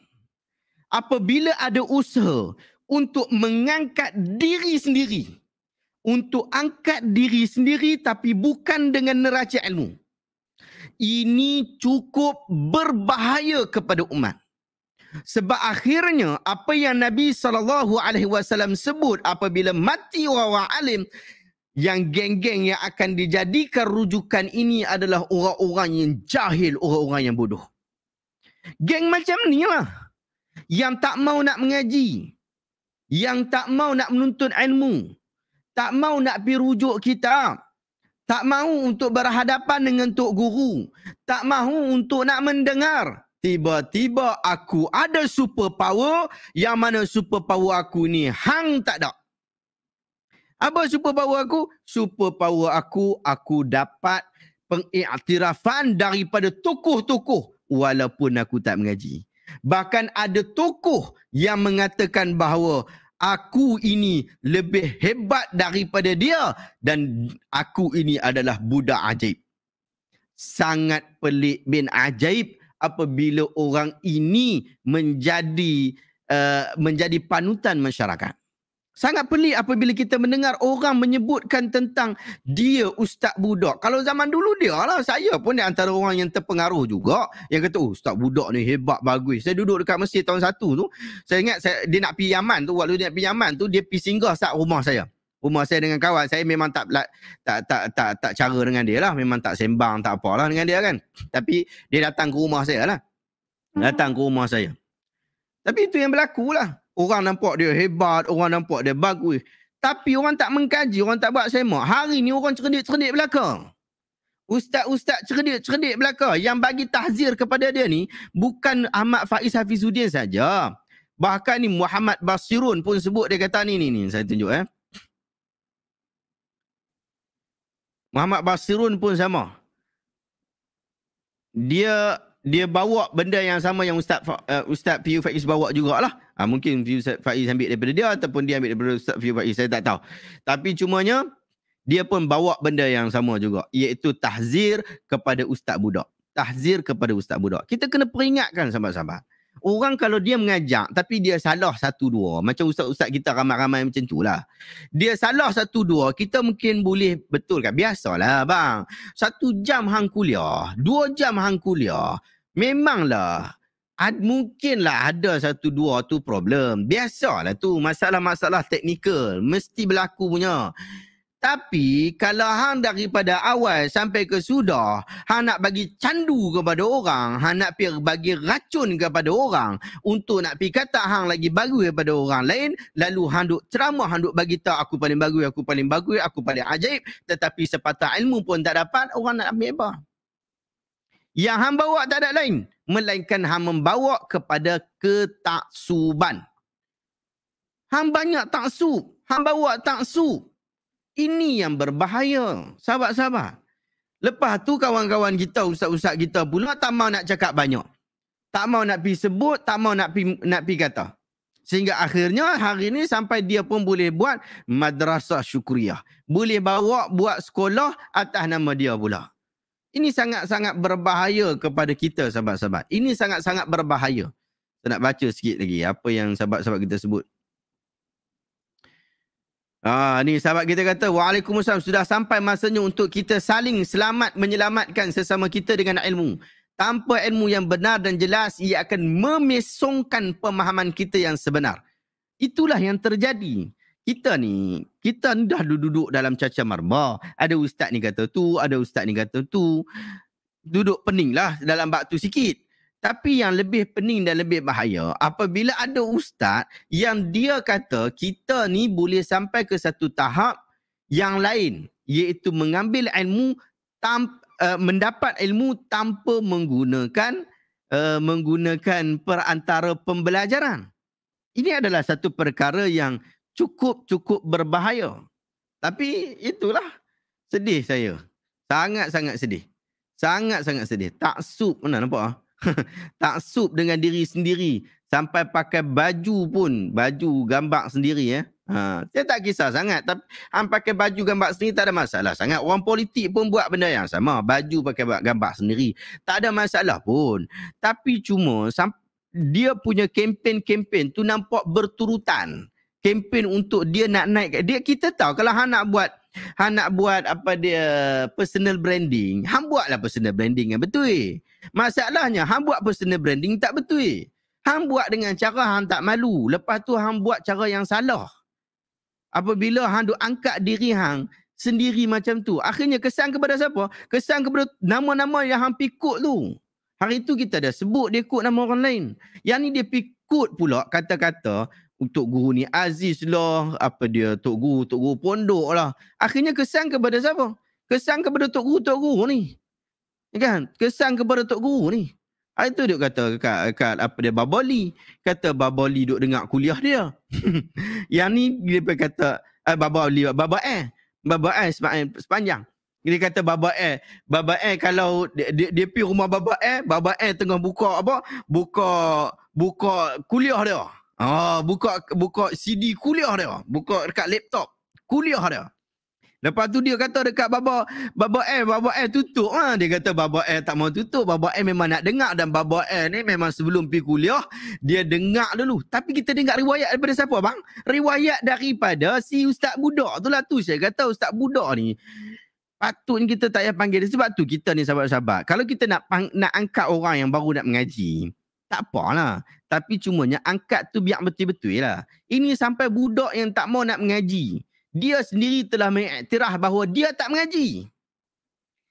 Apabila ada usaha untuk mengangkat diri sendiri untuk angkat diri sendiri tapi bukan dengan neraca ilmu. Ini cukup berbahaya kepada umat. Sebab akhirnya apa yang Nabi sallallahu alaihi wasallam sebut apabila mati orang-orang alim yang geng-geng yang akan dijadikan rujukan ini adalah orang-orang yang jahil, orang-orang yang bodoh. Geng macam ni lah. Yang tak mau nak mengaji. Yang tak mau nak menuntut ilmu tak mau nak pi rujuk kita, tak mau untuk berhadapan dengan tok guru tak mau untuk nak mendengar tiba-tiba aku ada super power yang mana super power aku ni hang tak ada apa super power aku super power aku aku dapat pengiktirafan daripada tokoh-tokoh walaupun aku tak mengaji bahkan ada tokoh yang mengatakan bahawa aku ini lebih hebat daripada dia dan aku ini adalah budak ajaib. Sangat pelik bin ajaib apabila orang ini menjadi uh, menjadi panutan masyarakat. Sangat pelik apabila kita mendengar orang menyebutkan tentang dia ustaz budak. Kalau zaman dulu dia lah. Saya pun di antara orang yang terpengaruh juga. Yang kata oh, ustaz budak ni hebat bagus. Saya duduk dekat Mesir tahun satu tu. Saya ingat saya, dia nak pergi Yaman tu. Waktu dia nak pergi Yaman tu dia pergi singgah saat rumah saya. Rumah saya dengan kawan saya memang tak, tak tak tak tak tak cara dengan dia lah. Memang tak sembang tak apalah dengan dia kan. Tapi dia datang ke rumah saya lah. Datang ke rumah saya. Tapi itu yang berlaku lah. Orang nampak dia hebat, orang nampak dia bagus. Tapi orang tak mengkaji, orang tak buat semak. Hari ni orang cerdik-cerdik belakang. Ustaz-ustaz cerdik-cerdik belakang. Yang bagi tahzir kepada dia ni, bukan Ahmad Faiz Hafizuddin saja. Bahkan ni Muhammad Basirun pun sebut dia kata ni ni ni. Saya tunjuk eh. Muhammad Basirun pun sama. Dia dia bawa benda yang sama yang Ustaz uh, Ustaz Piyu Faiz bawa jugalah. Ha, mungkin Piyu Faiz ambil daripada dia ataupun dia ambil daripada Ustaz Piyu Faiz. Saya tak tahu. Tapi cumanya dia pun bawa benda yang sama juga. Iaitu tahzir kepada Ustaz Budak. Tahzir kepada Ustaz Budak. Kita kena peringatkan sama-sama. Orang kalau dia mengajak tapi dia salah satu dua. Macam ustaz-ustaz kita ramai-ramai macam tu lah. Dia salah satu dua, kita mungkin boleh betul kan? Biasalah bang. Satu jam hang kuliah, dua jam hang kuliah. Memanglah ad, mungkinlah ada satu dua tu problem. Biasalah tu masalah-masalah teknikal. Mesti berlaku punya. Tapi kalau hang daripada awal sampai ke sudah, hang nak bagi candu kepada orang, hang nak pi bagi racun kepada orang untuk nak pi kata hang lagi bagus daripada orang lain, lalu hang duk ceramah, hang duk bagi tahu aku paling bagus, aku paling bagus, aku paling ajaib, tetapi sepatah ilmu pun tak dapat, orang nak ambil apa? Yang hang bawa tak ada lain, melainkan hang membawa kepada ketaksuban. Hang banyak taksub, hang bawa taksub, ini yang berbahaya. Sahabat-sahabat. Lepas tu kawan-kawan kita, ustaz-ustaz kita pula tak mau nak cakap banyak. Tak mau nak pergi sebut, tak mau nak pi, nak pergi kata. Sehingga akhirnya hari ni sampai dia pun boleh buat madrasah syukuriah. Boleh bawa buat sekolah atas nama dia pula. Ini sangat-sangat berbahaya kepada kita sahabat-sahabat. Ini sangat-sangat berbahaya. Saya nak baca sikit lagi apa yang sahabat-sahabat kita sebut. Ah ni sahabat kita kata waalaikumsalam sudah sampai masanya untuk kita saling selamat menyelamatkan sesama kita dengan ilmu. Tanpa ilmu yang benar dan jelas ia akan memesongkan pemahaman kita yang sebenar. Itulah yang terjadi. Kita ni, kita ni dah duduk dalam caca marba. Ada ustaz ni kata tu, ada ustaz ni kata tu. Duduk pening lah dalam waktu sikit. Tapi yang lebih pening dan lebih bahaya apabila ada ustaz yang dia kata kita ni boleh sampai ke satu tahap yang lain iaitu mengambil ilmu tam, uh, mendapat ilmu tanpa menggunakan uh, menggunakan perantara pembelajaran. Ini adalah satu perkara yang cukup-cukup berbahaya. Tapi itulah sedih saya. Sangat-sangat sedih. Sangat-sangat sedih. tak Taksub mana nampak ah? Ha? [laughs] Tak taksub dengan diri sendiri sampai pakai baju pun baju gambar sendiri ya. Ha, saya tak kisah sangat tapi am pakai baju gambar sendiri tak ada masalah sangat. Orang politik pun buat benda yang sama, baju pakai gambar sendiri. Tak ada masalah pun. Tapi cuma dia punya kempen-kempen tu nampak berturutan kempen untuk dia nak naik dia kita tahu kalau hang nak buat hang nak buat apa dia personal branding hang buatlah personal branding yang eh, betul eh. masalahnya hang buat personal branding tak betul eh. hang buat dengan cara hang tak malu lepas tu hang buat cara yang salah apabila hang duk angkat diri hang sendiri macam tu akhirnya kesan kepada siapa kesan kepada nama-nama yang hang pikut tu Hari itu kita dah sebut dia kot nama orang lain. Yang ni dia pikut pula kata-kata untuk guru ni Aziz lah, apa dia, Tok Guru, Tok Guru Pondok lah. Akhirnya kesan kepada siapa? Kesan kepada Tok Guru, Tok Guru ni. Ya kan? Kesan kepada Tok Guru ni. Itu dia kata kat, kat apa dia, Baboli. Kata Baboli duk dengar kuliah dia. [laughs] Yang ni dia pun kata, eh, Baboli, Baba eh. Baba eh sepanjang. Dia kata Baba eh, Baba eh kalau dia, dia, dia pergi rumah Baba eh, Baba eh tengah buka apa? Buka, buka kuliah dia. Ah, buka buka CD kuliah dia. Buka dekat laptop. Kuliah dia. Lepas tu dia kata dekat Baba Baba eh Baba eh tutup ha? Dia kata Baba eh tak mau tutup Baba eh memang nak dengar Dan Baba eh ni memang sebelum pergi kuliah Dia dengar dulu Tapi kita dengar riwayat daripada siapa bang? Riwayat daripada si Ustaz Budak tu lah tu Saya kata Ustaz Budak ni Patutnya kita tak payah panggil dia Sebab tu kita ni sahabat-sahabat Kalau kita nak pang, nak angkat orang yang baru nak mengaji Tak apalah tapi cumanya angkat tu biar betul-betul lah. Ini sampai budak yang tak mau nak mengaji. Dia sendiri telah mengiktiraf bahawa dia tak mengaji.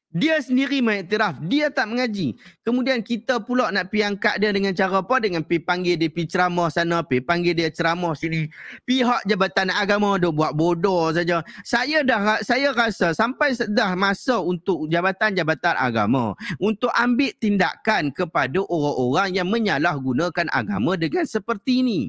Dia sendiri mengiktiraf. Dia tak mengaji. Kemudian kita pula nak pergi angkat dia dengan cara apa? Dengan pergi panggil dia pergi ceramah sana. Pergi panggil dia ceramah sini. Pihak Jabatan Agama dia buat bodoh saja. Saya dah saya rasa sampai dah masa untuk Jabatan-Jabatan Agama. Untuk ambil tindakan kepada orang-orang yang menyalahgunakan agama dengan seperti ini.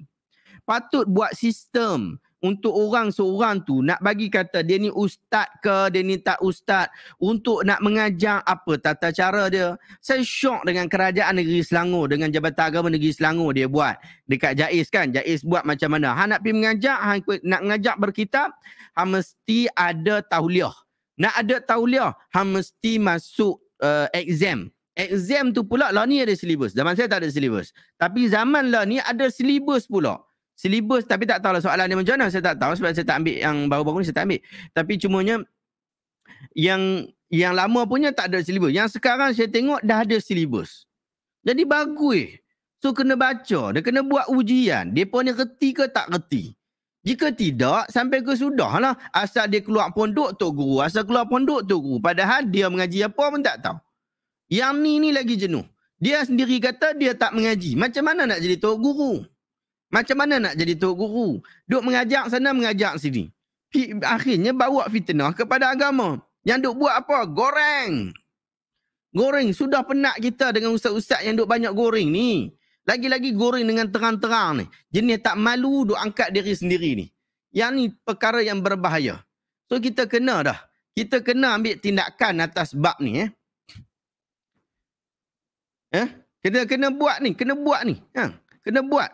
Patut buat sistem. Sistem untuk orang seorang tu nak bagi kata dia ni ustaz ke dia ni tak ustaz untuk nak mengajar apa tata cara dia saya syok dengan kerajaan negeri Selangor dengan jabatan agama negeri Selangor dia buat dekat Jais kan Jais buat macam mana ha nak pergi mengajar ha nak mengajar berkitab ha mesti ada tauliah. nak ada tauliah ha mesti masuk uh, exam exam tu pula lah ni ada silibus zaman saya tak ada silibus tapi zaman lah ni ada silibus pula Silibus tapi tak tahulah soalan dia macam mana saya tak tahu sebab saya tak ambil yang baru-baru ni saya tak ambil. Tapi cumanya yang yang lama punya tak ada silibus. Yang sekarang saya tengok dah ada silibus. Jadi bagus. Eh. So kena baca, dia kena buat ujian. Dia pun ni reti ke tak reti. Jika tidak, sampai ke sudahlah. Asal dia keluar pondok tu guru, asal keluar pondok tu guru. Padahal dia mengaji apa pun tak tahu. Yang ni ni lagi jenuh. Dia sendiri kata dia tak mengaji. Macam mana nak jadi tok guru? Macam mana nak jadi tok guru? Duk mengajak sana, mengajak sini. Akhirnya bawa fitnah kepada agama. Yang duk buat apa? Goreng. Goreng. Sudah penat kita dengan ustaz-ustaz yang duk banyak goreng ni. Lagi-lagi goreng dengan terang-terang ni. Jenis tak malu duk angkat diri sendiri ni. Yang ni perkara yang berbahaya. So kita kena dah. Kita kena ambil tindakan atas bab ni eh. Eh? Kita kena buat ni. Kena buat ni. Ha? Kena buat.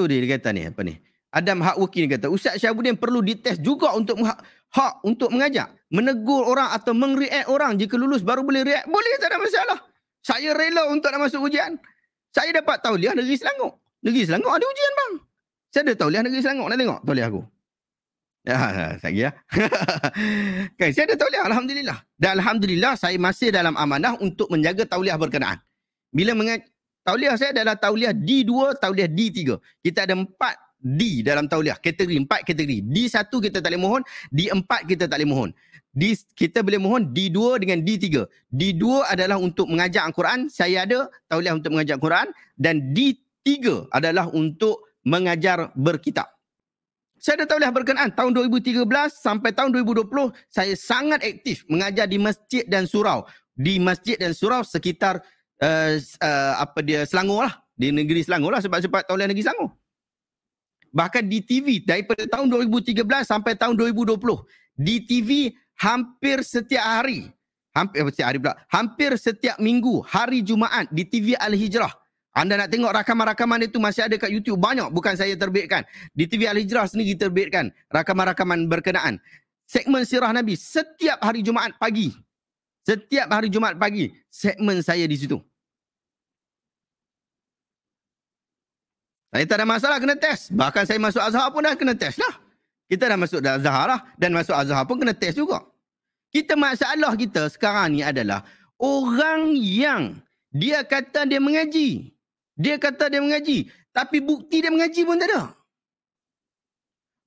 Tu dia, dia kata ni apa ni. Adam Hak Wakil kata, Ustaz Syahbudin perlu dites juga untuk hak, hak untuk mengajak. Menegur orang atau mengreact orang jika lulus baru boleh react. Boleh tak ada masalah. Saya rela untuk nak masuk ujian. Saya dapat tauliah negeri Selangor. Negeri Selangor ada ujian bang. Saya ada tauliah negeri Selangor. Nak tengok tauliah aku. Ya, tak ya, ya. [laughs] kan, saya ada tauliah. Alhamdulillah. Dan Alhamdulillah saya masih dalam amanah untuk menjaga tauliah berkenaan. Bila mengajak, Tauliah saya adalah tauliah D2, tauliah D3. Kita ada empat D dalam tauliah, kategori, empat kategori. D1 kita tak boleh mohon, D4 kita tak boleh mohon. D, kita boleh mohon D2 dengan D3. D2 adalah untuk mengajar Al-Quran, saya ada tauliah untuk mengajar Al-Quran. Dan D3 adalah untuk mengajar berkitab. Saya ada tauliah berkenaan tahun 2013 sampai tahun 2020, saya sangat aktif mengajar di masjid dan surau. Di masjid dan surau sekitar uh, uh, apa dia Selangor lah di negeri Selangor lah sebab sebab tahun negeri Selangor. Bahkan di TV daripada tahun 2013 sampai tahun 2020 di TV hampir setiap hari hampir setiap hari pula hampir setiap minggu hari Jumaat di TV Al Hijrah anda nak tengok rakaman-rakaman itu masih ada kat YouTube banyak bukan saya terbitkan di TV Al Hijrah sendiri terbitkan rakaman-rakaman berkenaan segmen sirah nabi setiap hari Jumaat pagi setiap hari Jumaat pagi segmen saya di situ Saya tak ada masalah kena test. Bahkan saya masuk Azhar pun dah kena test lah. Kita dah masuk dah Azhar lah. Dan masuk Azhar pun kena test juga. Kita masalah kita sekarang ni adalah orang yang dia kata dia mengaji. Dia kata dia mengaji. Tapi bukti dia mengaji pun tak ada.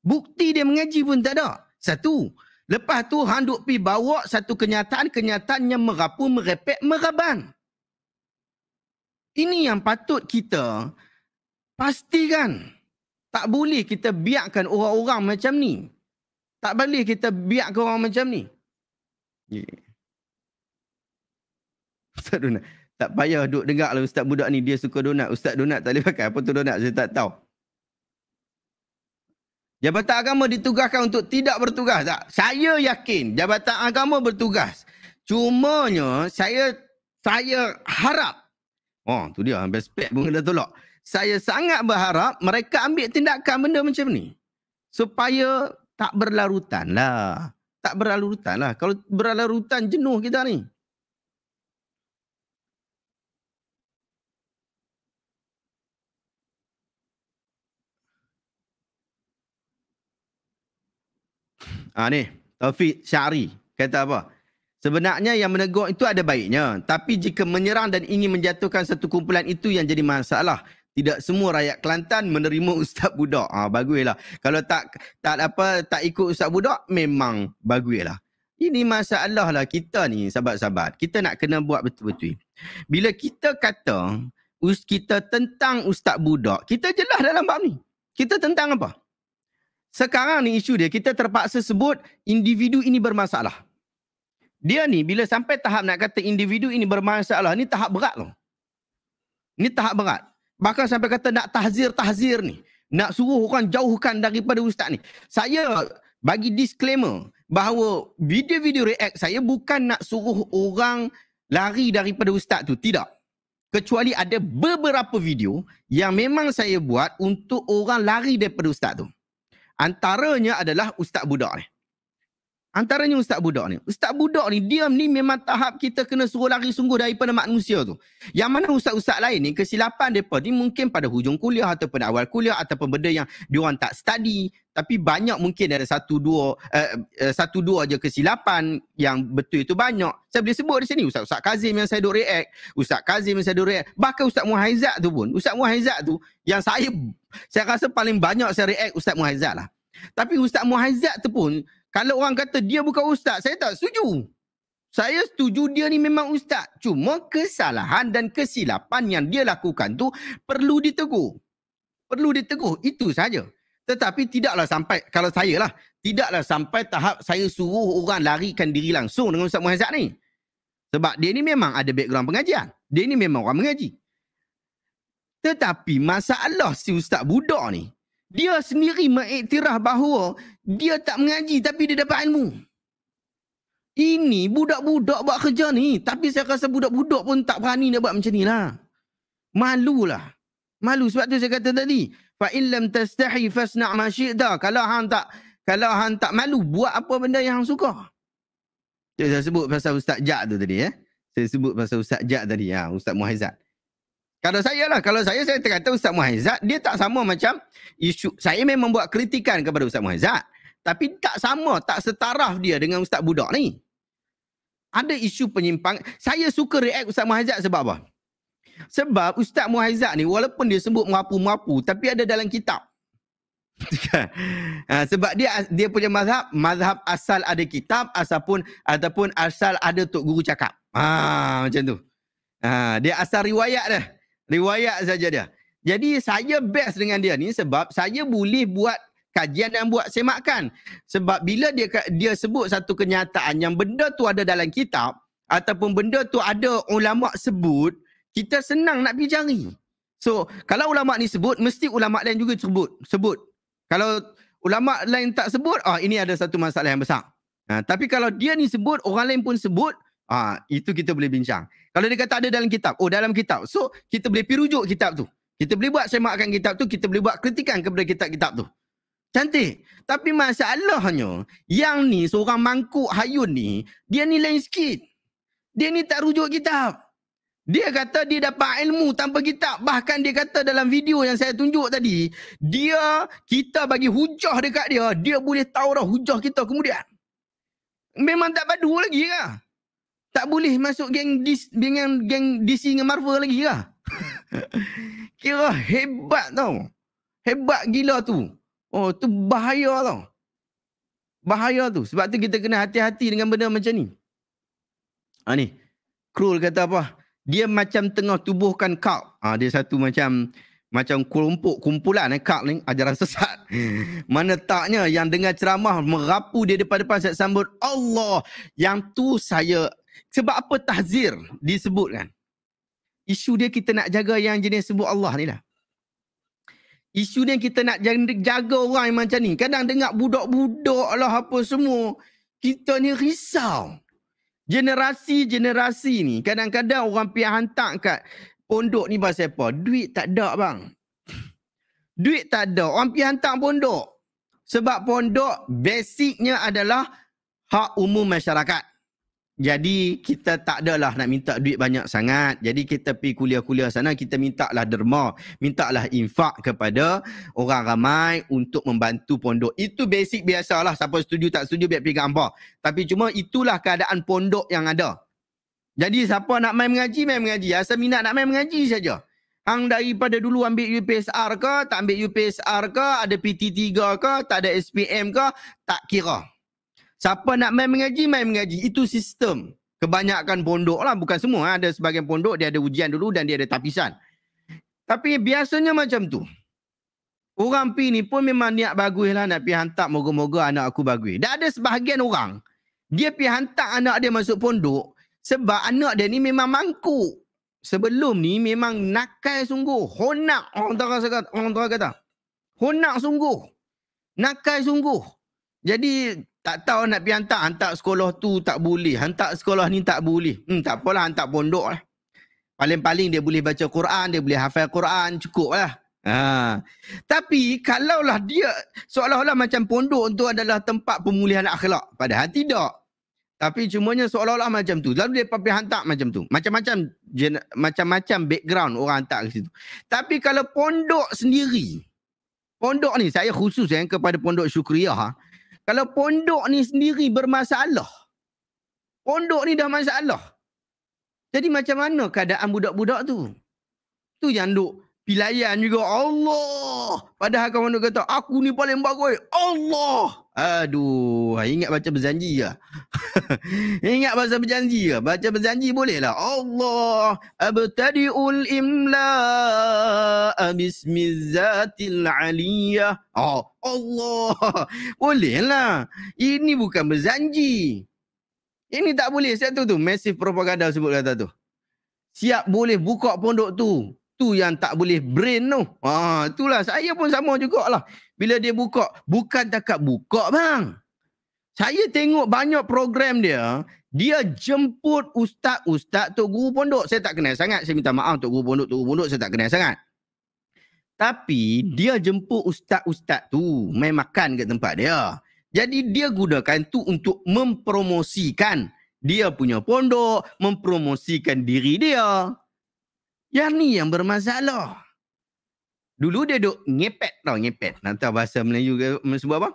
Bukti dia mengaji pun tak ada. Satu. Lepas tu handuk pi bawa satu kenyataan. Kenyataan yang merapu, merepek, meraban. Ini yang patut kita Pastikan tak boleh kita biarkan orang-orang macam ni. Tak boleh kita biarkan orang macam ni. [laughs] Ustaz Donat. Tak payah duduk dengar lah Ustaz Budak ni. Dia suka donat. Ustaz Donat tak boleh pakai. Apa tu donat? Saya tak tahu. Jabatan agama ditugaskan untuk tidak bertugas tak? Saya yakin jabatan agama bertugas. Cumanya saya saya harap. Oh, tu dia. Best pet pun kena tolak saya sangat berharap mereka ambil tindakan benda macam ni. Supaya tak berlarutan lah. Tak berlarutan lah. Kalau berlarutan jenuh kita ni. Ah ha, ni, Taufik Syari kata apa? Sebenarnya yang menegur itu ada baiknya. Tapi jika menyerang dan ingin menjatuhkan satu kumpulan itu yang jadi masalah tidak semua rakyat Kelantan menerima ustaz budak. Ah ha, baguslah. Kalau tak tak apa tak ikut ustaz budak memang baguslah. Ini masalah lah kita ni sahabat-sahabat. Kita nak kena buat betul-betul. Bila kita kata us kita tentang ustaz budak, kita jelas dalam bab ni. Kita tentang apa? Sekarang ni isu dia kita terpaksa sebut individu ini bermasalah. Dia ni bila sampai tahap nak kata individu ini bermasalah, ni tahap berat loh. Ni tahap berat. Bahkan sampai kata nak tahzir-tahzir ni. Nak suruh orang jauhkan daripada ustaz ni. Saya bagi disclaimer bahawa video-video react saya bukan nak suruh orang lari daripada ustaz tu. Tidak. Kecuali ada beberapa video yang memang saya buat untuk orang lari daripada ustaz tu. Antaranya adalah ustaz budak ni. Antaranya Ustaz Budak ni. Ustaz Budak ni dia ni memang tahap kita kena suruh lari sungguh daripada manusia tu. Yang mana Ustaz-Ustaz lain ni kesilapan mereka ni mungkin pada hujung kuliah ataupun awal kuliah ataupun benda yang diorang tak study. Tapi banyak mungkin ada satu dua uh, uh, satu dua je kesilapan yang betul itu banyak. Saya boleh sebut di sini Ustaz-Ustaz Kazim yang saya duk react. Ustaz Kazim yang saya duk react. Bahkan Ustaz Muhaizat tu pun. Ustaz Muhaizat tu yang saya saya rasa paling banyak saya react Ustaz Muhaizat lah. Tapi Ustaz Muhaizat tu pun kalau orang kata dia bukan ustaz, saya tak setuju. Saya setuju dia ni memang ustaz. Cuma kesalahan dan kesilapan yang dia lakukan tu perlu ditegur. Perlu ditegur. Itu saja. Tetapi tidaklah sampai, kalau saya lah, tidaklah sampai tahap saya suruh orang larikan diri langsung dengan Ustaz Muhammad ni. Sebab dia ni memang ada background pengajian. Dia ni memang orang mengaji. Tetapi masalah si Ustaz Budak ni, dia sendiri mengiktiraf bahawa dia tak mengaji tapi dia dapat ilmu. Ini budak-budak buat kerja ni. Tapi saya rasa budak-budak pun tak berani nak buat macam ni lah. Malulah. Malu sebab tu saya kata tadi. Fa'in lam tastahi fasna' masyidda. Kalau hang tak kalau hang tak malu, buat apa benda yang hang suka. saya sebut pasal Ustaz Jak tu tadi eh. Saya sebut pasal Ustaz Jak tadi. Ha, Ustaz Muhaizat. Kalau saya lah, kalau saya, saya terkata Ustaz Muhaizat, dia tak sama macam isu, saya memang buat kritikan kepada Ustaz Muhaizat. Tapi tak sama, tak setaraf dia dengan Ustaz Budak ni. Ada isu penyimpang. Saya suka react Ustaz Muhaizat sebab apa? Sebab Ustaz Muhaizat ni walaupun dia sebut mengapu-mengapu, tapi ada dalam kitab. [laughs] ha, sebab dia dia punya mazhab, mazhab asal ada kitab ataupun ataupun asal ada tok guru cakap. Ha, macam tu. Ha, dia asal riwayat dah. Riwayat saja dia. Jadi saya best dengan dia ni sebab saya boleh buat kajian dan buat semakan. Sebab bila dia dia sebut satu kenyataan yang benda tu ada dalam kitab ataupun benda tu ada ulama sebut, kita senang nak pergi cari. So, kalau ulama ni sebut, mesti ulama lain juga sebut, sebut. Kalau ulama lain tak sebut, ah ini ada satu masalah yang besar. Ha, tapi kalau dia ni sebut, orang lain pun sebut, ah itu kita boleh bincang. Kalau dia kata ada dalam kitab, oh dalam kitab. So kita boleh pergi rujuk kitab tu. Kita boleh buat semakan kitab tu, kita boleh buat kritikan kepada kitab-kitab tu. Cantik. Tapi masalahnya, yang ni seorang mangkuk hayun ni, dia ni lain sikit. Dia ni tak rujuk kitab. Dia kata dia dapat ilmu tanpa kitab. Bahkan dia kata dalam video yang saya tunjuk tadi, dia, kita bagi hujah dekat dia, dia boleh tahu dah hujah kita kemudian. Memang tak padu lagi kah? tak boleh masuk geng dis dengan geng DC dengan Marvel lagi lah. [laughs] Kira hebat tau. Hebat gila tu. Oh, tu bahaya tau. Bahaya tu. Sebab tu kita kena hati-hati dengan benda macam ni. Ha ni. Krul kata apa? Dia macam tengah tubuhkan kau. Ha, dia satu macam macam kelompok kumpulan eh kak ni ajaran sesat. [laughs] Mana taknya yang dengar ceramah merapu dia depan-depan saya sambut Allah. Yang tu saya sebab apa tahzir disebut kan? Isu dia kita nak jaga yang jenis sebut Allah ni lah. Isu dia kita nak jaga orang yang macam ni. Kadang dengar budak-budak lah apa semua. Kita ni risau. Generasi-generasi ni kadang-kadang orang pihak hantar kat pondok ni pasal apa? Duit tak ada bang. [laughs] Duit tak ada. Orang pihak hantar pondok. Sebab pondok basicnya adalah hak umum masyarakat. Jadi kita tak adalah nak minta duit banyak sangat. Jadi kita pi kuliah-kuliah sana, kita mintalah derma. Mintalah infak kepada orang ramai untuk membantu pondok. Itu basic biasalah. Siapa setuju tak setuju, biar pergi gambar. Tapi cuma itulah keadaan pondok yang ada. Jadi siapa nak main mengaji, main mengaji. Asal minat nak main mengaji saja. Hang daripada dulu ambil UPSR ke, tak ambil UPSR ke, ada PT3 ke, tak ada SPM ke, tak kira. Siapa nak main mengaji, main mengaji. Itu sistem. Kebanyakan pondok lah. Bukan semua. Ha. Ada sebagian pondok, dia ada ujian dulu dan dia ada tapisan. Tapi biasanya macam tu. Orang pi ni pun memang niat bagus lah nak pi hantar moga-moga anak aku bagus. Dan ada sebahagian orang, dia pi hantar anak dia masuk pondok sebab anak dia ni memang mangkuk. Sebelum ni memang nakal sungguh. Honak orang tua kata. Orang tua kata. Honak sungguh. Nakal sungguh. Jadi tak tahu nak pergi hantar, hantar sekolah tu tak boleh. Hantar sekolah ni tak boleh. Hmm, tak apalah, hantar pondok lah. Paling-paling dia boleh baca Quran, dia boleh hafal Quran, cukup lah. Ha. Tapi kalaulah dia seolah-olah macam pondok tu adalah tempat pemulihan akhlak. Padahal tidak. Tapi cumanya seolah-olah macam tu. Lalu dia pergi hantar macam tu. Macam-macam macam-macam background orang hantar ke situ. Tapi kalau pondok sendiri, pondok ni saya khusus yang eh, kepada pondok syukriah. Ha. Kalau pondok ni sendiri bermasalah. Pondok ni dah masalah. Jadi macam mana keadaan budak-budak tu? Tu yang duk pilayan juga Allah. Padahal kawan nak kata aku ni paling bagus. Allah. Aduh, ingat baca berjanji ke? Ya? [laughs] ingat baca berjanji ke? Ya? Baca berjanji boleh lah. Allah abtadiul imla bismi zatil aliyah. Oh, Allah. [laughs] Boleh lah. Ini bukan berjanji. Ini tak boleh. Satu tu, massive propaganda sebut kata tu. Siap boleh buka pondok tu tu yang tak boleh brain tu. Ha, itulah saya pun sama jugalah. Bila dia buka, bukan takat buka bang. Saya tengok banyak program dia, dia jemput ustaz-ustaz Tok Guru Pondok. Saya tak kenal sangat. Saya minta maaf Tok Guru Pondok, Tok Guru Pondok saya tak kenal sangat. Tapi dia jemput ustaz-ustaz tu main makan kat tempat dia. Jadi dia gunakan tu untuk mempromosikan dia punya pondok, mempromosikan diri dia. Yang ni yang bermasalah. Dulu dia duduk ngepet tau, ngepet. Nak tahu bahasa Melayu ke sebab apa?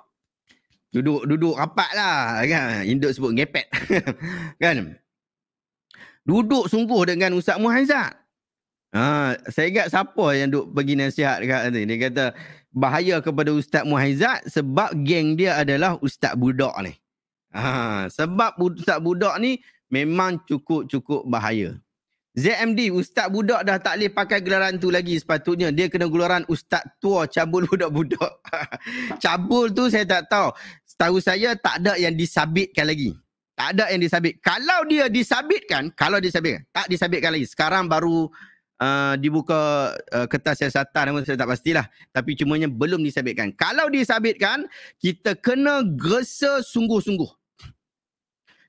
Duduk, duduk rapat lah. Kan? Induk sebut ngepet. [laughs] kan? Duduk sungguh dengan Ustaz Muhaizat. Ha, saya ingat siapa yang duduk pergi nasihat dekat tadi. Dia kata bahaya kepada Ustaz Muhaizat sebab geng dia adalah Ustaz Budok ni. Ha, sebab Ustaz Budok ni memang cukup-cukup bahaya. ZMD, Ustaz Budak dah tak boleh pakai gelaran tu lagi sepatutnya. Dia kena gelaran Ustaz Tua cabul [laughs] budak-budak. cabul tu saya tak tahu. Tahu saya tak ada yang disabitkan lagi. Tak ada yang disabit. Kalau dia disabitkan, kalau disabitkan, tak disabitkan lagi. Sekarang baru uh, dibuka uh, kertas siasatan namun saya tak pastilah. Tapi cumanya belum disabitkan. Kalau disabitkan, kita kena gesa sungguh-sungguh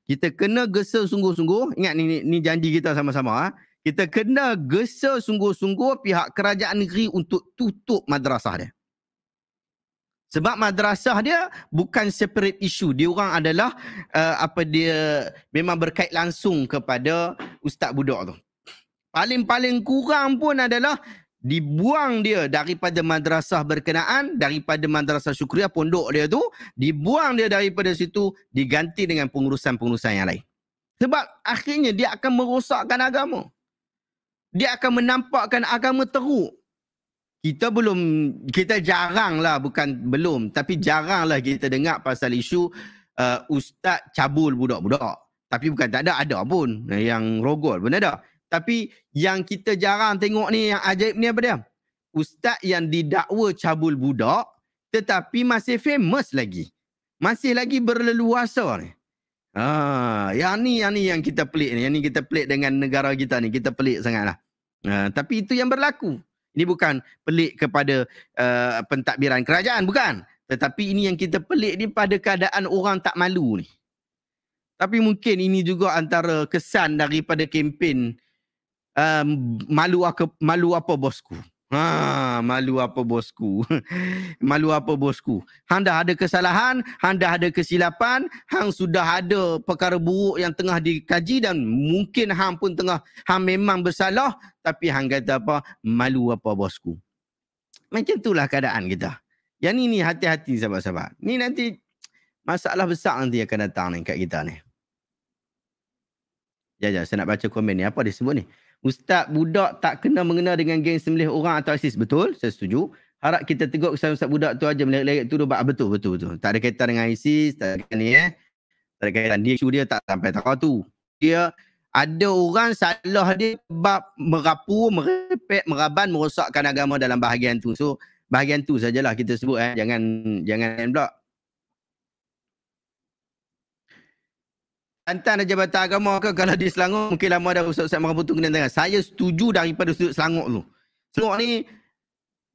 kita kena gesa sungguh-sungguh ingat ni, ni ni janji kita sama-sama ha? kita kena gesa sungguh-sungguh pihak kerajaan negeri untuk tutup madrasah dia sebab madrasah dia bukan separate issue dia orang adalah uh, apa dia memang berkait langsung kepada ustaz budak tu paling-paling kurang pun adalah dibuang dia daripada madrasah berkenaan daripada madrasah syukriah pondok dia tu dibuang dia daripada situ diganti dengan pengurusan-pengurusan yang lain sebab akhirnya dia akan merosakkan agama dia akan menampakkan agama teruk kita belum kita jarang lah, bukan belum tapi jarang lah kita dengar pasal isu uh, ustaz cabul budak-budak tapi bukan tak ada ada pun yang rogol benar tak tapi yang kita jarang tengok ni yang ajaib ni apa dia? Ustaz yang didakwa cabul budak tetapi masih famous lagi. Masih lagi berleluasa ni. Ha, yang ni yang ni yang kita pelik ni. Yang ni kita pelik dengan negara kita ni. Kita pelik sangatlah. Ha, tapi itu yang berlaku. Ini bukan pelik kepada uh, pentadbiran kerajaan. Bukan. Tetapi ini yang kita pelik ni pada keadaan orang tak malu ni. Tapi mungkin ini juga antara kesan daripada kempen uh, um, malu aku malu apa bosku? Ha, malu apa bosku? [laughs] malu apa bosku? Hang dah ada kesalahan, hang dah ada kesilapan, hang sudah ada perkara buruk yang tengah dikaji dan mungkin hang pun tengah hang memang bersalah tapi hang kata apa? Malu apa bosku? Macam itulah keadaan kita. Yang ni ni hati-hati sahabat-sahabat. Ni nanti masalah besar nanti akan datang ni kat kita ni. Ya, ya, saya nak baca komen ni. Apa dia sebut ni? Ustaz budak tak kena mengena dengan geng sembelih orang atau ISIS. Betul, saya setuju. Harap kita tegur kesan Ustaz budak tu aja melirik-lirik tu. Betul, ah, betul, betul, betul. Tak ada kaitan dengan ISIS, tak ada kaitan ni eh. Tak ada kaitan. Dia, dia tak sampai tak tu. Dia ada orang salah dia sebab merapu, merepek, meraban, merosakkan agama dalam bahagian tu. So, bahagian tu sajalah kita sebut eh. Jangan, jangan blok. Tentang dah Jabatan Agama ke kalau di Selangor mungkin lama dah Ustaz-Ustaz Mahkamah tu kena tengah. Saya setuju daripada sudut Selangor tu. Selangor ni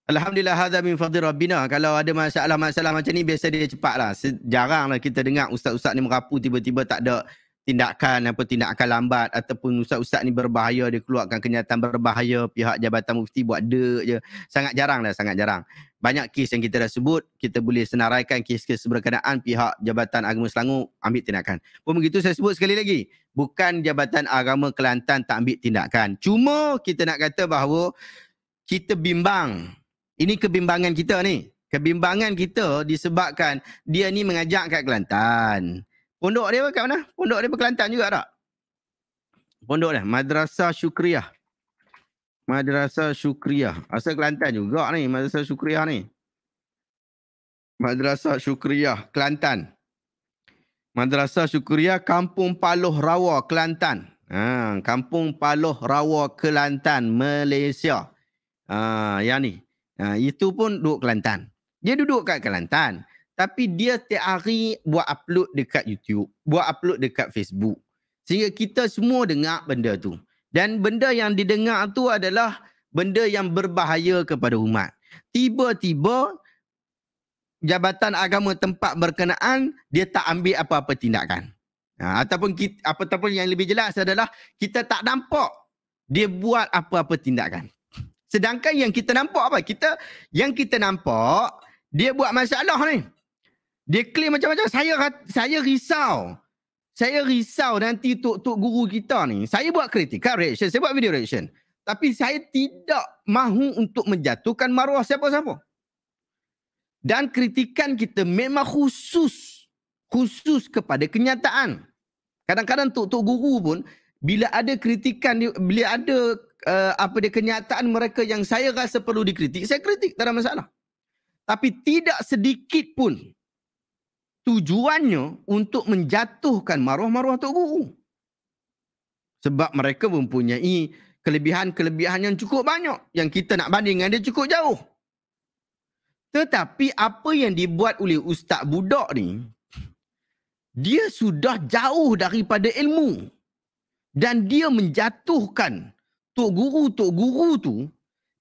Alhamdulillah hadha min fadhi Rabbina. Kalau ada masalah-masalah macam ni biasa dia cepat lah. Jarang lah kita dengar Ustaz-Ustaz ni merapu tiba-tiba tak ada tindakan apa tindakan lambat ataupun Ustaz-Ustaz ni berbahaya dia keluarkan kenyataan berbahaya pihak Jabatan Mufti buat dek je. Sangat jarang lah, sangat jarang banyak kes yang kita dah sebut, kita boleh senaraikan kes-kes berkenaan pihak Jabatan Agama Selangor ambil tindakan. Pun begitu saya sebut sekali lagi, bukan Jabatan Agama Kelantan tak ambil tindakan. Cuma kita nak kata bahawa kita bimbang. Ini kebimbangan kita ni. Kebimbangan kita disebabkan dia ni mengajak kat Kelantan. Pondok dia kat mana? Pondok dia berkelantan juga tak? Pondok dia, Madrasah Syukriah. Madrasah Syukriah. Asal Kelantan juga ni Madrasah Syukriah ni. Madrasah Syukriah Kelantan. Madrasah Syukriah Kampung Paloh Rawa Kelantan. Ha, Kampung Paloh Rawa Kelantan Malaysia. Ha, yang ni. Ha, itu pun duduk Kelantan. Dia duduk kat Kelantan. Tapi dia tiap hari buat upload dekat YouTube. Buat upload dekat Facebook. Sehingga kita semua dengar benda tu. Dan benda yang didengar tu adalah benda yang berbahaya kepada umat. Tiba-tiba jabatan agama tempat berkenaan dia tak ambil apa-apa tindakan. Ha, ataupun kita, apa-apa yang lebih jelas adalah kita tak nampak dia buat apa-apa tindakan. Sedangkan yang kita nampak apa? Kita yang kita nampak dia buat masalah ni. Dia claim macam-macam saya saya risau saya risau nanti tok-tok guru kita ni. Saya buat kritikan, reaction. Saya buat video reaction. Tapi saya tidak mahu untuk menjatuhkan maruah siapa-siapa. Dan kritikan kita memang khusus. Khusus kepada kenyataan. Kadang-kadang tok-tok guru pun bila ada kritikan, bila ada uh, apa dia kenyataan mereka yang saya rasa perlu dikritik, saya kritik. Tak ada masalah. Tapi tidak sedikit pun tujuannya untuk menjatuhkan maruah-maruah Tok Guru. Sebab mereka mempunyai kelebihan-kelebihan yang cukup banyak. Yang kita nak banding dengan dia cukup jauh. Tetapi apa yang dibuat oleh Ustaz budok ni, dia sudah jauh daripada ilmu. Dan dia menjatuhkan Tok Guru-Tok Guru tu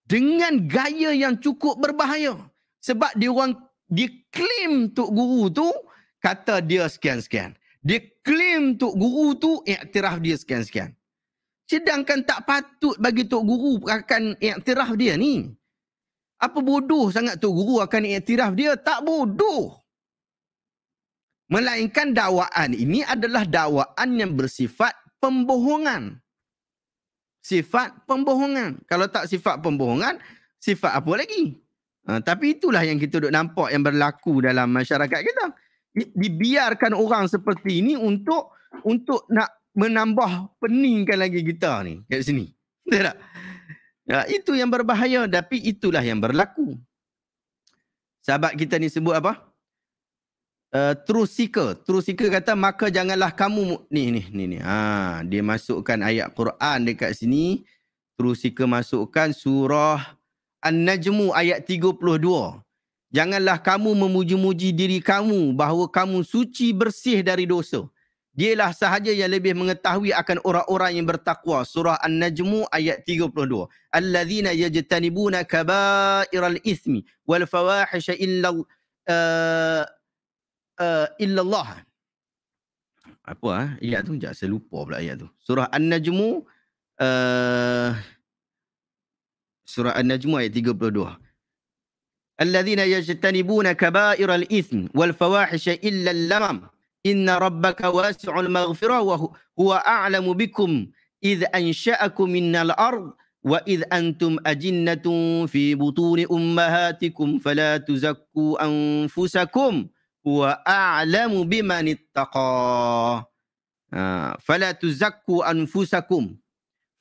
dengan gaya yang cukup berbahaya. Sebab dia orang diklaim Tok Guru tu, kata dia sekian-sekian. Dia claim Tok Guru tu iktiraf dia sekian-sekian. Sedangkan tak patut bagi Tok Guru akan iktiraf dia ni. Apa bodoh sangat Tok Guru akan iktiraf dia? Tak bodoh. Melainkan dakwaan ini adalah dakwaan yang bersifat pembohongan. Sifat pembohongan. Kalau tak sifat pembohongan, sifat apa lagi? Uh, tapi itulah yang kita duk nampak yang berlaku dalam masyarakat kita dibiarkan orang seperti ini untuk untuk nak menambah peningkan lagi kita ni kat sini. Betul tak? Ya, itu yang berbahaya tapi itulah yang berlaku. Sahabat kita ni sebut apa? Uh, true seeker. True seeker kata maka janganlah kamu ni ni ni ni. Ha, dia masukkan ayat Quran dekat sini. True seeker masukkan surah An-Najmu ayat 32. Janganlah kamu memuji-muji diri kamu bahawa kamu suci bersih dari dosa. Dialah sahaja yang lebih mengetahui akan orang-orang yang bertakwa. Surah An-Najmu ayat 32. Al-Ladina Alladzina yajtanibuna kabairal ismi wal fawahisha illa uh, uh, illallah. Apa ah? Eh? Ayat tu jangan saya lupa pula ayat tu. Surah an najm uh, Surah An-Najmu ayat 32. الذين يجتنبون كبائر الإثم والفواحش إلا اللمم إن ربك واسع المغفرة وهو أعلم بكم إذ أنشأكم من الأرض وإذ أنتم أجنة في بطون أمهاتكم فلا تزكوا أنفسكم هو أعلم بمن اتقى آه، فلا تزكوا أنفسكم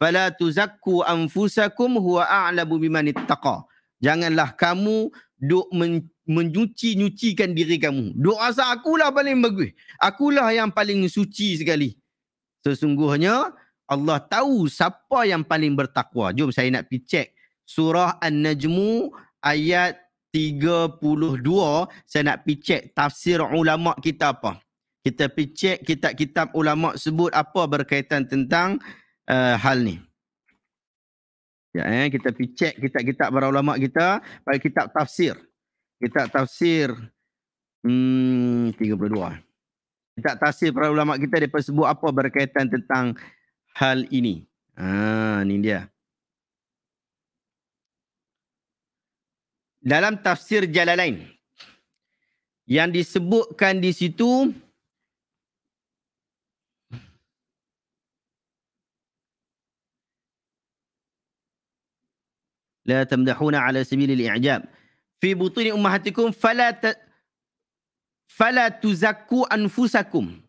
فلا تزكوا أنفسكم هو أعلم بمن اتقى Janganlah kamu duk men, menyuci-nyucikan diri kamu. Duk rasa akulah paling bagus. Akulah yang paling suci sekali. Sesungguhnya Allah tahu siapa yang paling bertakwa. Jom saya nak pergi cek surah An-Najmu ayat 32. Saya nak pergi cek tafsir ulama kita apa. Kita pergi cek kitab-kitab ulama sebut apa berkaitan tentang uh, hal ni. Ya, eh? kita pergi cek kitab-kitab para ulama kita pada kitab tafsir. Kitab tafsir hmm, 32. Kitab tafsir para ulama kita dia sebut apa berkaitan tentang hal ini. Ha, ni dia. Dalam tafsir jalan lain, yang disebutkan di situ لا تمدحون على سبيل الإعجاب في بطون أمهاتكم فلا ت... فلا تزكوا أنفسكم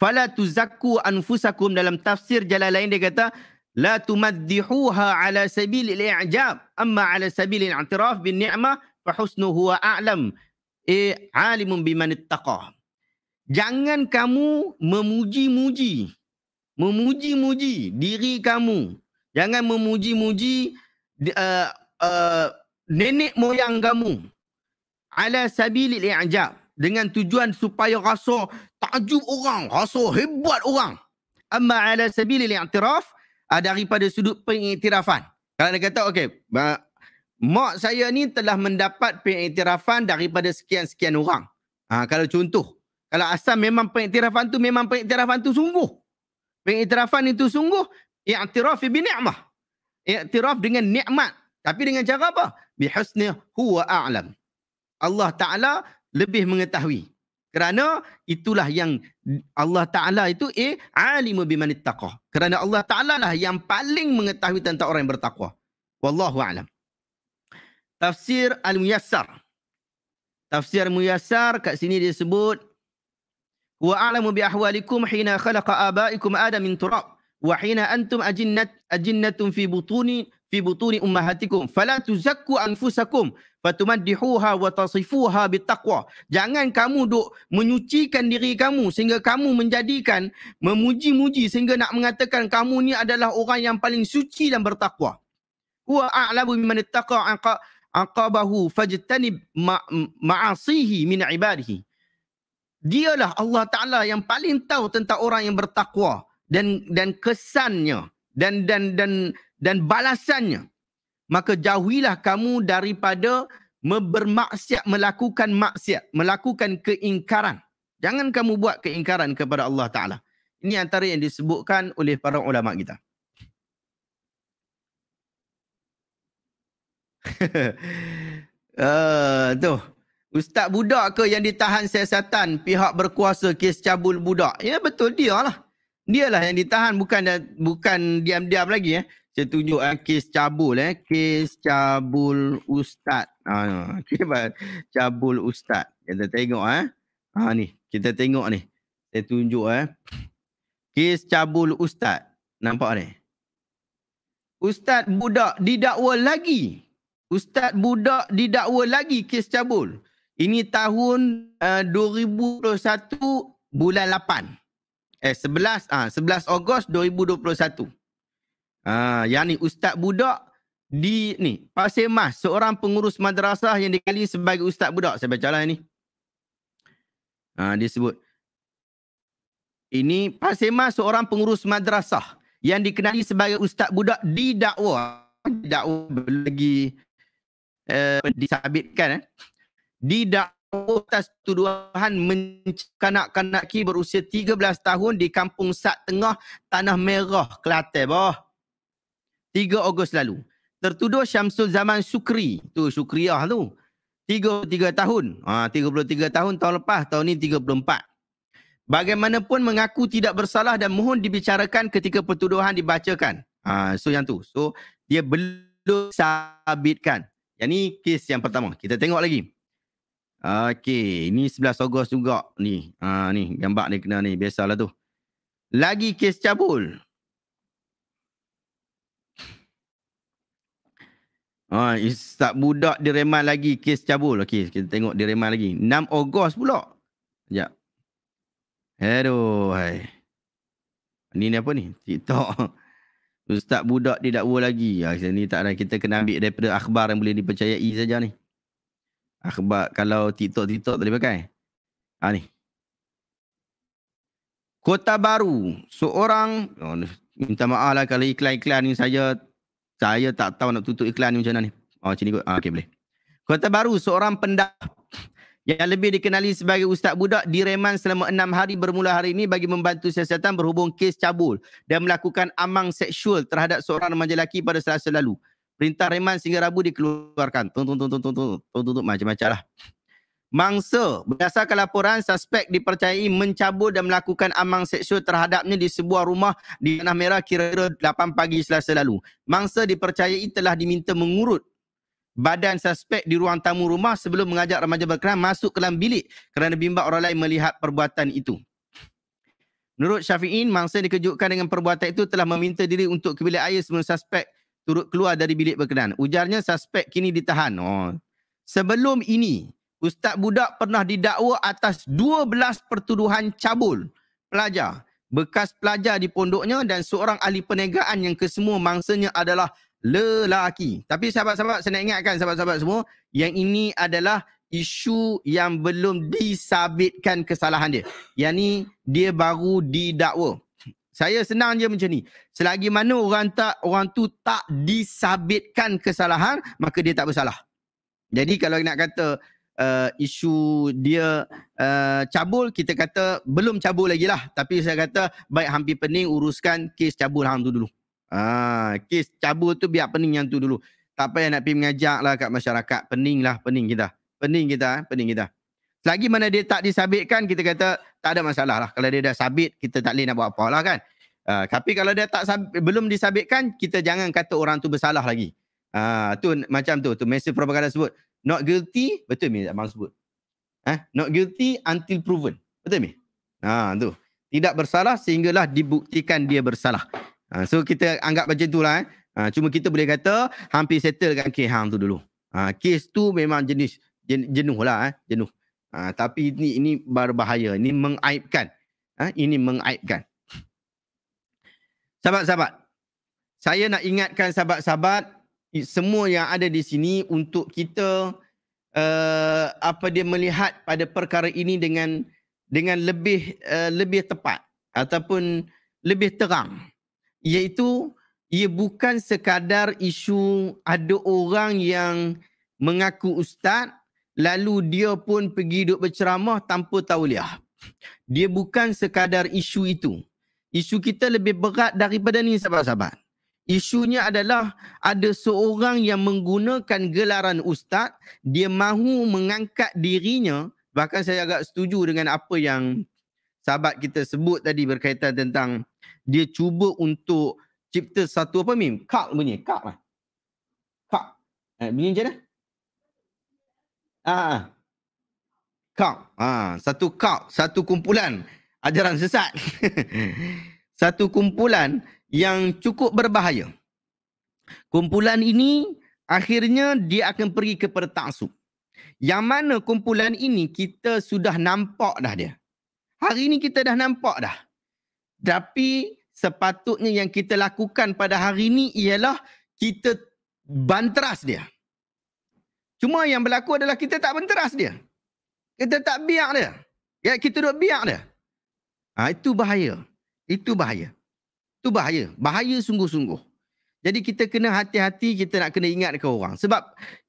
فلا تزكوا أنفسكم dalam تفسير جلالين dia kata لا تمدحوها على سبيل الإعجاب أما على سبيل الاعتراف بالنعمة فحسنه هو أعلم إيه عالم بمن اتقى Jangan kamu memuji-muji. Memuji-muji diri kamu. Jangan memuji-muji uh, uh, nenek moyang kamu ala sabilil i'jab dengan tujuan supaya rasa takjub orang, rasa hebat orang. Amma ala sabilil i'tiraf uh, daripada sudut pengiktirafan. Kalau dia kata okey, uh, mak saya ni telah mendapat pengiktirafan daripada sekian-sekian orang. Uh, kalau contoh, kalau asal memang pengiktirafan tu memang pengiktirafan tu sungguh. Pengiktirafan itu sungguh i'tiraf bi ni'mah iktiraf dengan nikmat tapi dengan cara apa bihusni huwa a'lam Allah taala lebih mengetahui kerana itulah yang Allah taala itu eh alimu bimanit taqwa kerana Allah taala lah yang paling mengetahui tentang orang yang bertakwa wallahu a'lam tafsir al-muyassar tafsir muyassar kat sini dia sebut wa a'lamu bi ahwalikum hina khalaqa abaikum adam min turab وحين أنتم أجنة أجنة في بطون في ummahatikum, أمهاتكم فلا تزكوا أنفسكم فتمدحوها وتصفوها بالتقوى jangan kamu duk menyucikan diri kamu sehingga kamu menjadikan memuji-muji sehingga nak mengatakan kamu ni adalah orang yang paling suci dan bertakwa huwa a'lamu bimman ittaqa aqabahu fajtanib ma'asihi min ibadihi dialah Allah Ta'ala yang paling tahu tentang orang yang bertakwa dan dan kesannya dan dan dan dan balasannya maka jauhilah kamu daripada bermaksiat melakukan maksiat melakukan keingkaran jangan kamu buat keingkaran kepada Allah taala ini antara yang disebutkan oleh para ulama kita uh, [laughs] tu ustaz budak ke yang ditahan siasatan pihak berkuasa kes cabul budak ya betul dia lah dia lah yang ditahan bukan bukan diam-diam lagi eh. Saya tunjuk eh, kes cabul eh. Kes cabul ustaz. Ha, okay, [laughs] cabul ustaz. Kita tengok eh. Ha, ni. Kita tengok ni. Saya tunjuk eh. Kes cabul ustaz. Nampak ni? Ustaz budak didakwa lagi. Ustaz budak didakwa lagi kes cabul. Ini tahun eh, uh, 2021 bulan 8 eh 11 ah ha, 11 Ogos 2021. Ah ha, yang ni ustaz budak di ni Pasir Mas seorang pengurus madrasah yang dikali sebagai ustaz budak saya bacalah ni. Ha, ah, disebut ini Pasir Mas seorang pengurus madrasah yang dikenali sebagai ustaz budak di dakwa lagi eh, disabitkan eh. di atas tuduhan kanak-kanak ki berusia 13 tahun di Kampung Sat Tengah, Tanah Merah, Kelantan. Bah. 3 Ogos lalu. Tertuduh Syamsul Zaman Sukri. Tu Sukriah tu. 33 tahun. Ha, 33 tahun tahun lepas. Tahun ni 34. Bagaimanapun mengaku tidak bersalah dan mohon dibicarakan ketika pertuduhan dibacakan. Ha, so yang tu. So dia belum sabitkan. Yang ni kes yang pertama. Kita tengok lagi. Okey, ini 11 Ogos juga ni. Ha ni gambar ni kena ni biasalah tu. Lagi kes cabul. Ha, istat budak direman lagi kes cabul. Okey, kita tengok direman lagi. 6 Ogos pula. Sekejap. Aduh. Ni ni apa ni? TikTok. [laughs] Ustaz budak didakwa lagi. Ha, ni tak ada. Kita kena ambil daripada akhbar yang boleh dipercayai saja ni. Akhbar kalau TikTok-TikTok boleh pakai. Ha ni. Kota Baru. Seorang. Oh, minta maaf lah kalau iklan-iklan ni saya. Saya tak tahu nak tutup iklan ni macam mana ni. Oh macam ni kot. Ah, okay boleh. Kota Baru. Seorang pendak yang lebih dikenali sebagai Ustaz Budak direman selama enam hari bermula hari ini bagi membantu siasatan berhubung kes cabul dan melakukan amang seksual terhadap seorang remaja lelaki pada selasa lalu. Perintah reman sehingga Rabu dikeluarkan. Tung, tung, tung, tung, tung, tung, tung, tung, tung, macam-macam lah. Mangsa, berdasarkan laporan, suspek dipercayai mencabut dan melakukan amang seksual terhadapnya di sebuah rumah di Tanah Merah kira-kira 8 pagi selasa lalu. Mangsa dipercayai telah diminta mengurut badan suspek di ruang tamu rumah sebelum mengajak remaja berkenaan masuk ke dalam bilik kerana bimbang orang lain melihat perbuatan itu. Menurut Syafi'in, mangsa dikejutkan dengan perbuatan itu telah meminta diri untuk ke bilik air sebelum suspek turut keluar dari bilik berkenaan. Ujarnya suspek kini ditahan. Oh. Sebelum ini, Ustaz Budak pernah didakwa atas 12 pertuduhan cabul pelajar. Bekas pelajar di pondoknya dan seorang ahli perniagaan yang kesemua mangsanya adalah lelaki. Tapi sahabat-sahabat saya nak ingatkan sahabat-sahabat semua, yang ini adalah isu yang belum disabitkan kesalahan dia. Yang ni dia baru didakwa. Saya senang je macam ni. Selagi mana orang tak orang tu tak disabitkan kesalahan, maka dia tak bersalah. Jadi kalau nak kata uh, isu dia uh, cabul, kita kata belum cabul lagi lah. Tapi saya kata baik hampir pening uruskan kes cabul hang tu dulu. Ah, kes cabul tu biar pening yang tu dulu. Tak payah nak pergi mengajak lah kat masyarakat. Pening lah, pening kita. Pening kita, eh, pening kita. Selagi mana dia tak disabitkan, kita kata tak ada masalah lah. Kalau dia dah sabit, kita tak boleh nak buat apa lah kan. Uh, tapi kalau dia tak sab- belum disabitkan, kita jangan kata orang tu bersalah lagi. uh, tu macam tu, tu mesej propaganda sebut. Not guilty, betul mi Abang sebut. Eh? Not guilty until proven. Betul mi Ha, tu. Tidak bersalah sehinggalah dibuktikan dia bersalah. Uh, so kita anggap macam tu lah eh. Uh, cuma kita boleh kata hampir settlekan kehang tu dulu. Ah kes tu memang jenis jen, jenuh lah eh. Jenuh. Ha, tapi ini ini berbahaya. Ini mengaibkan. Ha, ini mengaibkan. Sahabat-sahabat, saya nak ingatkan sahabat-sahabat semua yang ada di sini untuk kita uh, apa dia melihat pada perkara ini dengan dengan lebih uh, lebih tepat ataupun lebih terang iaitu ia bukan sekadar isu ada orang yang mengaku ustaz lalu dia pun pergi duduk berceramah tanpa tauliah. Dia bukan sekadar isu itu. Isu kita lebih berat daripada ni sahabat-sahabat. Isunya adalah ada seorang yang menggunakan gelaran ustaz, dia mahu mengangkat dirinya, bahkan saya agak setuju dengan apa yang sahabat kita sebut tadi berkaitan tentang dia cuba untuk cipta satu apa mim? Kak bunyi, kak lah. Kak. Eh, bunyi macam mana? Ah. Uh, kau. Ah, satu kau, satu kumpulan ajaran sesat. [laughs] satu kumpulan yang cukup berbahaya. Kumpulan ini akhirnya dia akan pergi ke taksub. Yang mana kumpulan ini kita sudah nampak dah dia. Hari ini kita dah nampak dah. Tapi sepatutnya yang kita lakukan pada hari ini ialah kita banteras dia. Cuma yang berlaku adalah kita tak menteras dia. Kita tak biak dia. Ya, kita duduk biak dia. Ha, itu bahaya. Itu bahaya. Itu bahaya. Bahaya sungguh-sungguh. Jadi kita kena hati-hati, kita nak kena ingat ke orang. Sebab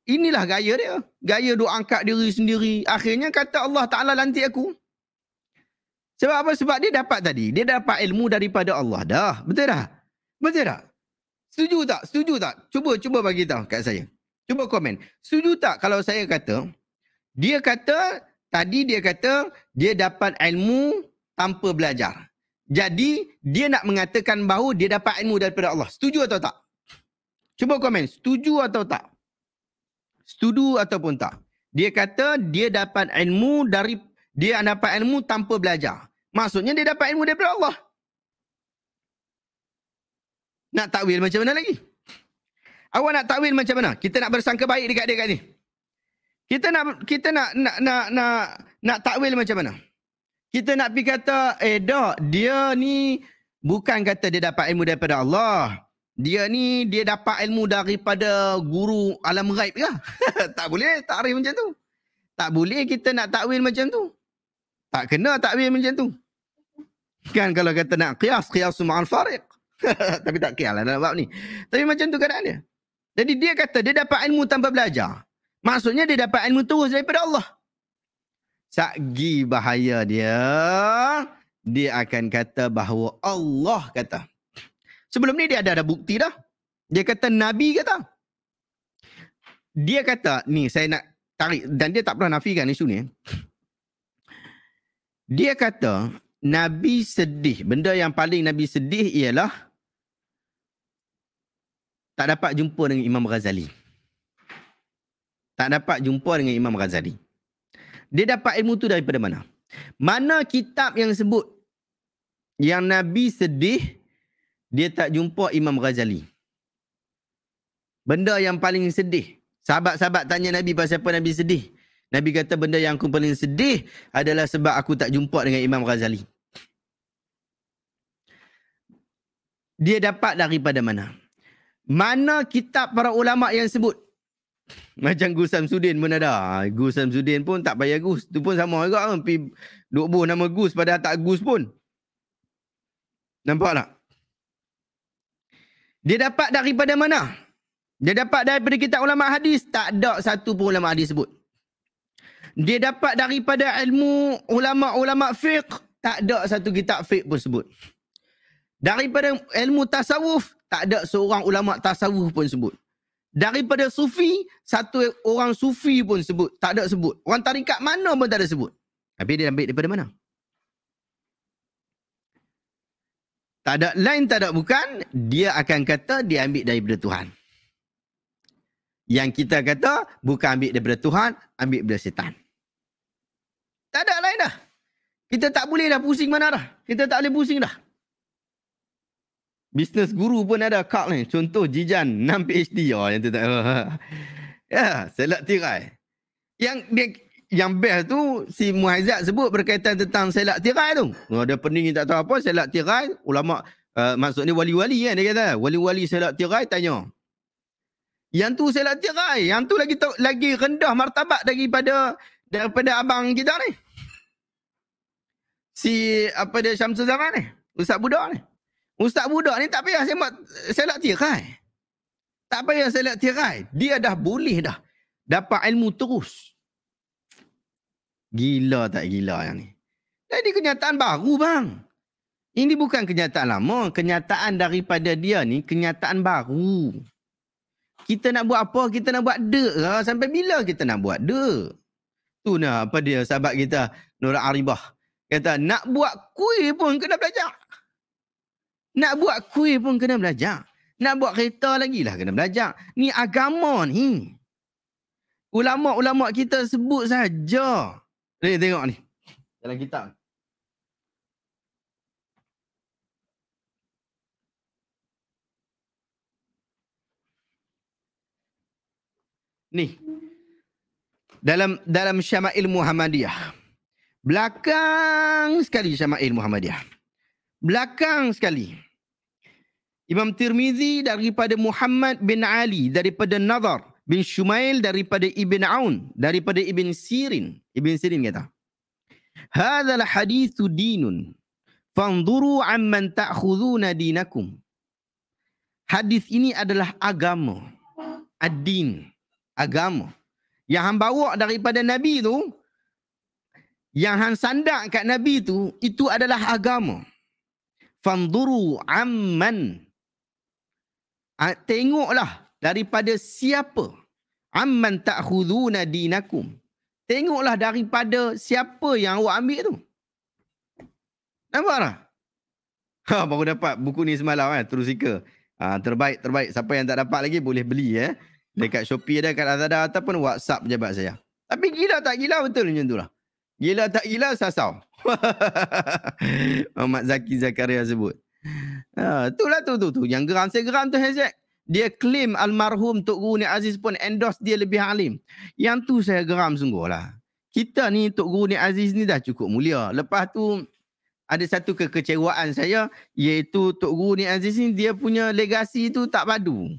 inilah gaya dia. Gaya duk angkat diri sendiri. Akhirnya kata Allah Ta'ala lantik aku. Sebab apa? Sebab dia dapat tadi. Dia dapat ilmu daripada Allah dah. Betul tak? Betul tak? Setuju tak? Setuju tak? Cuba, cuba bagi tahu kat saya. Cuba komen. Setuju tak kalau saya kata, dia kata, tadi dia kata, dia dapat ilmu tanpa belajar. Jadi, dia nak mengatakan bahawa dia dapat ilmu daripada Allah. Setuju atau tak? Cuba komen. Setuju atau tak? Setuju ataupun tak? Dia kata dia dapat ilmu dari dia dapat ilmu tanpa belajar. Maksudnya dia dapat ilmu daripada Allah. Nak takwil macam mana lagi? Awak nak takwil macam mana? Kita nak bersangka baik dekat dia kat ni. Kita nak kita nak nak nak nak, nak takwil macam mana? Kita nak pi kata, eh dok, dia ni bukan kata dia dapat ilmu daripada Allah. Dia ni dia dapat ilmu daripada guru alam ghaib ke? [laughs] tak boleh takrif macam tu. Tak boleh kita nak takwil macam tu. Tak kena takwil macam tu. Kan kalau kata nak qiyas, qiyas sumal fariq. [laughs] Tapi tak kial lah dalam bab ni. Tapi macam tu keadaan dia. Jadi dia kata dia dapat ilmu tanpa belajar. Maksudnya dia dapat ilmu terus daripada Allah. Sagi bahaya dia, dia akan kata bahawa Allah kata. Sebelum ni dia ada ada bukti dah. Dia kata Nabi kata. Dia kata, ni saya nak tarik dan dia tak pernah nafikan isu ni. Dia kata Nabi sedih. Benda yang paling Nabi sedih ialah tak dapat jumpa dengan Imam Ghazali. Tak dapat jumpa dengan Imam Ghazali. Dia dapat ilmu tu daripada mana? Mana kitab yang sebut yang Nabi sedih dia tak jumpa Imam Ghazali. Benda yang paling sedih. Sahabat-sahabat tanya Nabi pasal apa Nabi sedih. Nabi kata benda yang aku paling sedih adalah sebab aku tak jumpa dengan Imam Ghazali. Dia dapat daripada mana? Mana kitab para ulama yang sebut? Macam Gus Samsudin pun ada. Ha, Gus Samsudin pun tak payah Gus. Tu pun sama juga kan. Pi duk buh nama Gus pada tak Gus pun. Nampak tak? Dia dapat daripada mana? Dia dapat daripada kitab ulama hadis. Tak ada satu pun ulama hadis sebut. Dia dapat daripada ilmu ulama-ulama fiqh. Tak ada satu kitab fiqh pun sebut. Daripada ilmu tasawuf, tak ada seorang ulama tasawuf pun sebut. Daripada sufi, satu orang sufi pun sebut. Tak ada sebut. Orang tarikat mana pun tak ada sebut. Tapi dia ambil daripada mana? Tak ada lain, tak ada bukan. Dia akan kata dia ambil daripada Tuhan. Yang kita kata bukan ambil daripada Tuhan, ambil daripada setan. Tak ada lain dah. Kita tak boleh dah pusing mana dah. Kita tak boleh pusing dah. Bisnes guru pun ada kak ni. Contoh Jijan 6 PhD. Oh, yang tu tak. [laughs] ya, yeah, selat tirai. Yang dia, yang best tu si Muhaizat sebut berkaitan tentang selat tirai tu. Oh, dia pening tak tahu apa selat tirai. Ulama uh, maksud ni wali-wali kan dia kata. Wali-wali selat tirai tanya. Yang tu selat tirai. Yang tu lagi to- lagi rendah martabat daripada daripada abang kita ni. Si apa dia Syamsul Zaman ni. Ustaz Budak ni. Ustaz budak ni tak payah sembat selak tirai. Tak payah selak tirai. Dia dah boleh dah. Dapat ilmu terus. Gila tak gila yang ni. Jadi kenyataan baru bang. Ini bukan kenyataan lama. Kenyataan daripada dia ni kenyataan baru. Kita nak buat apa? Kita nak buat dek lah. Sampai bila kita nak buat dek? Tu nak apa dia sahabat kita Nur Aribah. Kata nak buat kuih pun kena belajar. Nak buat kuih pun kena belajar. Nak buat kereta lagi lah kena belajar. Ni agama ni. Ulama-ulama kita sebut saja. Ni tengok ni. Dalam kitab. Ni. Dalam dalam Syama'il Muhammadiyah. Belakang sekali Syama'il Muhammadiyah. Belakang sekali. Belakang sekali. Imam Tirmizi daripada Muhammad bin Ali daripada Nadar bin Shumail daripada Ibn Aun daripada Ibn Sirin Ibn Sirin kata هذا الحديث dinun, fanzuru amman تأخذون dinakum." Hadis ini adalah agama ad-din agama yang hang bawa daripada nabi tu yang hang sandak kat nabi tu itu adalah agama fanzuru amman Ah, tengoklah daripada siapa amman ta'khuduna dinakum tengoklah daripada siapa yang awak ambil tu nampak tak ha baru dapat buku ni semalam kan terus ha, terbaik terbaik siapa yang tak dapat lagi boleh beli eh dekat Shopee ada kat Lazada ataupun WhatsApp pejabat saya tapi gila tak gila betul macam lah. gila tak gila sasau [laughs] Ahmad Zaki Zakaria sebut Ha, itulah tu tu tu yang geram saya geram tu Hazek. Dia claim almarhum Tok Guru ni Aziz pun endorse dia lebih alim. Yang tu saya geram lah Kita ni Tok Guru ni Aziz ni dah cukup mulia. Lepas tu ada satu kekecewaan saya iaitu Tok Guru ni Aziz ni dia punya legasi tu tak padu.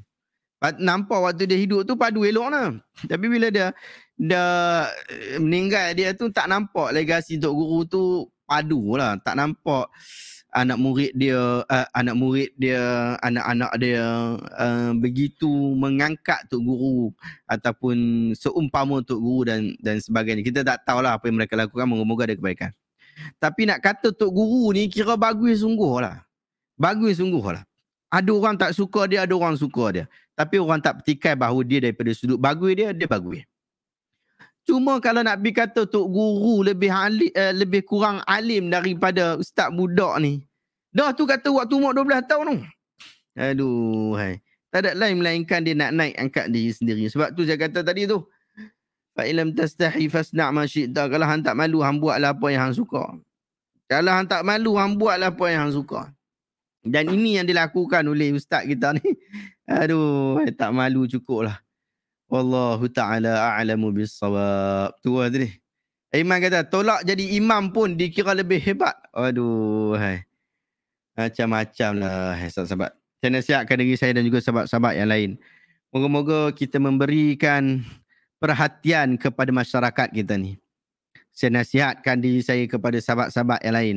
Nampak waktu dia hidup tu padu elok lah. Tapi bila dia dah eh, meninggal dia tu tak nampak legasi Tok Guru tu padu lah. Tak nampak uh, anak murid dia uh, anak murid dia anak-anak dia uh, begitu mengangkat tok guru ataupun seumpama tok guru dan dan sebagainya kita tak tahulah apa yang mereka lakukan moga-moga ada kebaikan tapi nak kata tok guru ni kira bagus sungguh lah, bagus sungguh lah. ada orang tak suka dia ada orang suka dia tapi orang tak petikai bahawa dia daripada sudut bagus dia dia bagus Cuma kalau nak bi kata tok guru lebih alim, eh, lebih kurang alim daripada ustaz budak ni, Dah tu kata waktu umur 12 tahun tu. Aduh, hai. Tak ada lain melainkan dia nak naik angkat diri sendiri. Sebab tu saya kata tadi tu. Fa ilam tastahi fasna' ma syi'ta. Kalau hang tak malu hang buatlah apa yang hang suka. Kalau hang tak malu hang buatlah apa yang hang suka. Dan ini yang dilakukan oleh ustaz kita ni. [laughs] Aduh, hai, tak malu cukup lah. Wallahu ta'ala a'lamu bisawab. Tu lah tadi. Iman kata, tolak jadi imam pun dikira lebih hebat. Aduh, hai macam-macam lah eh, sahabat-sahabat. Channel siap diri saya dan juga sahabat-sahabat yang lain. Moga-moga kita memberikan perhatian kepada masyarakat kita ni. Saya nasihatkan diri saya kepada sahabat-sahabat yang lain.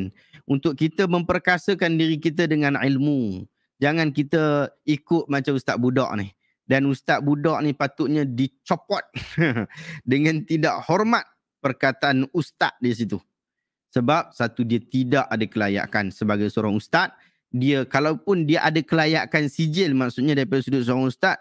Untuk kita memperkasakan diri kita dengan ilmu. Jangan kita ikut macam Ustaz budok ni. Dan Ustaz budok ni patutnya dicopot [laughs] dengan tidak hormat perkataan Ustaz di situ. Sebab satu dia tidak ada kelayakan sebagai seorang ustaz. Dia kalaupun dia ada kelayakan sijil maksudnya daripada sudut seorang ustaz,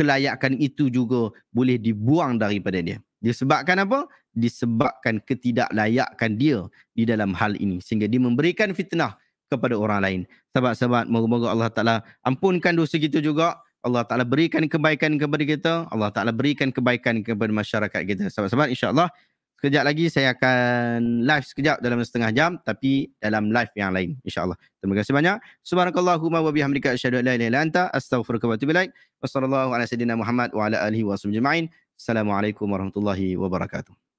kelayakan itu juga boleh dibuang daripada dia. Disebabkan apa? Disebabkan ketidaklayakan dia di dalam hal ini. Sehingga dia memberikan fitnah kepada orang lain. Sahabat-sahabat, moga-moga Allah Ta'ala ampunkan dosa kita juga. Allah Ta'ala berikan kebaikan kepada kita. Allah Ta'ala berikan kebaikan kepada masyarakat kita. Sahabat-sahabat, insyaAllah. Sekejap lagi saya akan live sekejap dalam setengah jam tapi dalam live yang lain insyaallah. Terima kasih banyak. Subhanakallahumma wa bihamdika asyhadu an la ilaha illa anta astaghfiruka wa atubu ilaik. Wassallallahu ala sayidina Muhammad wa ala alihi wasallam. Assalamualaikum warahmatullahi wabarakatuh.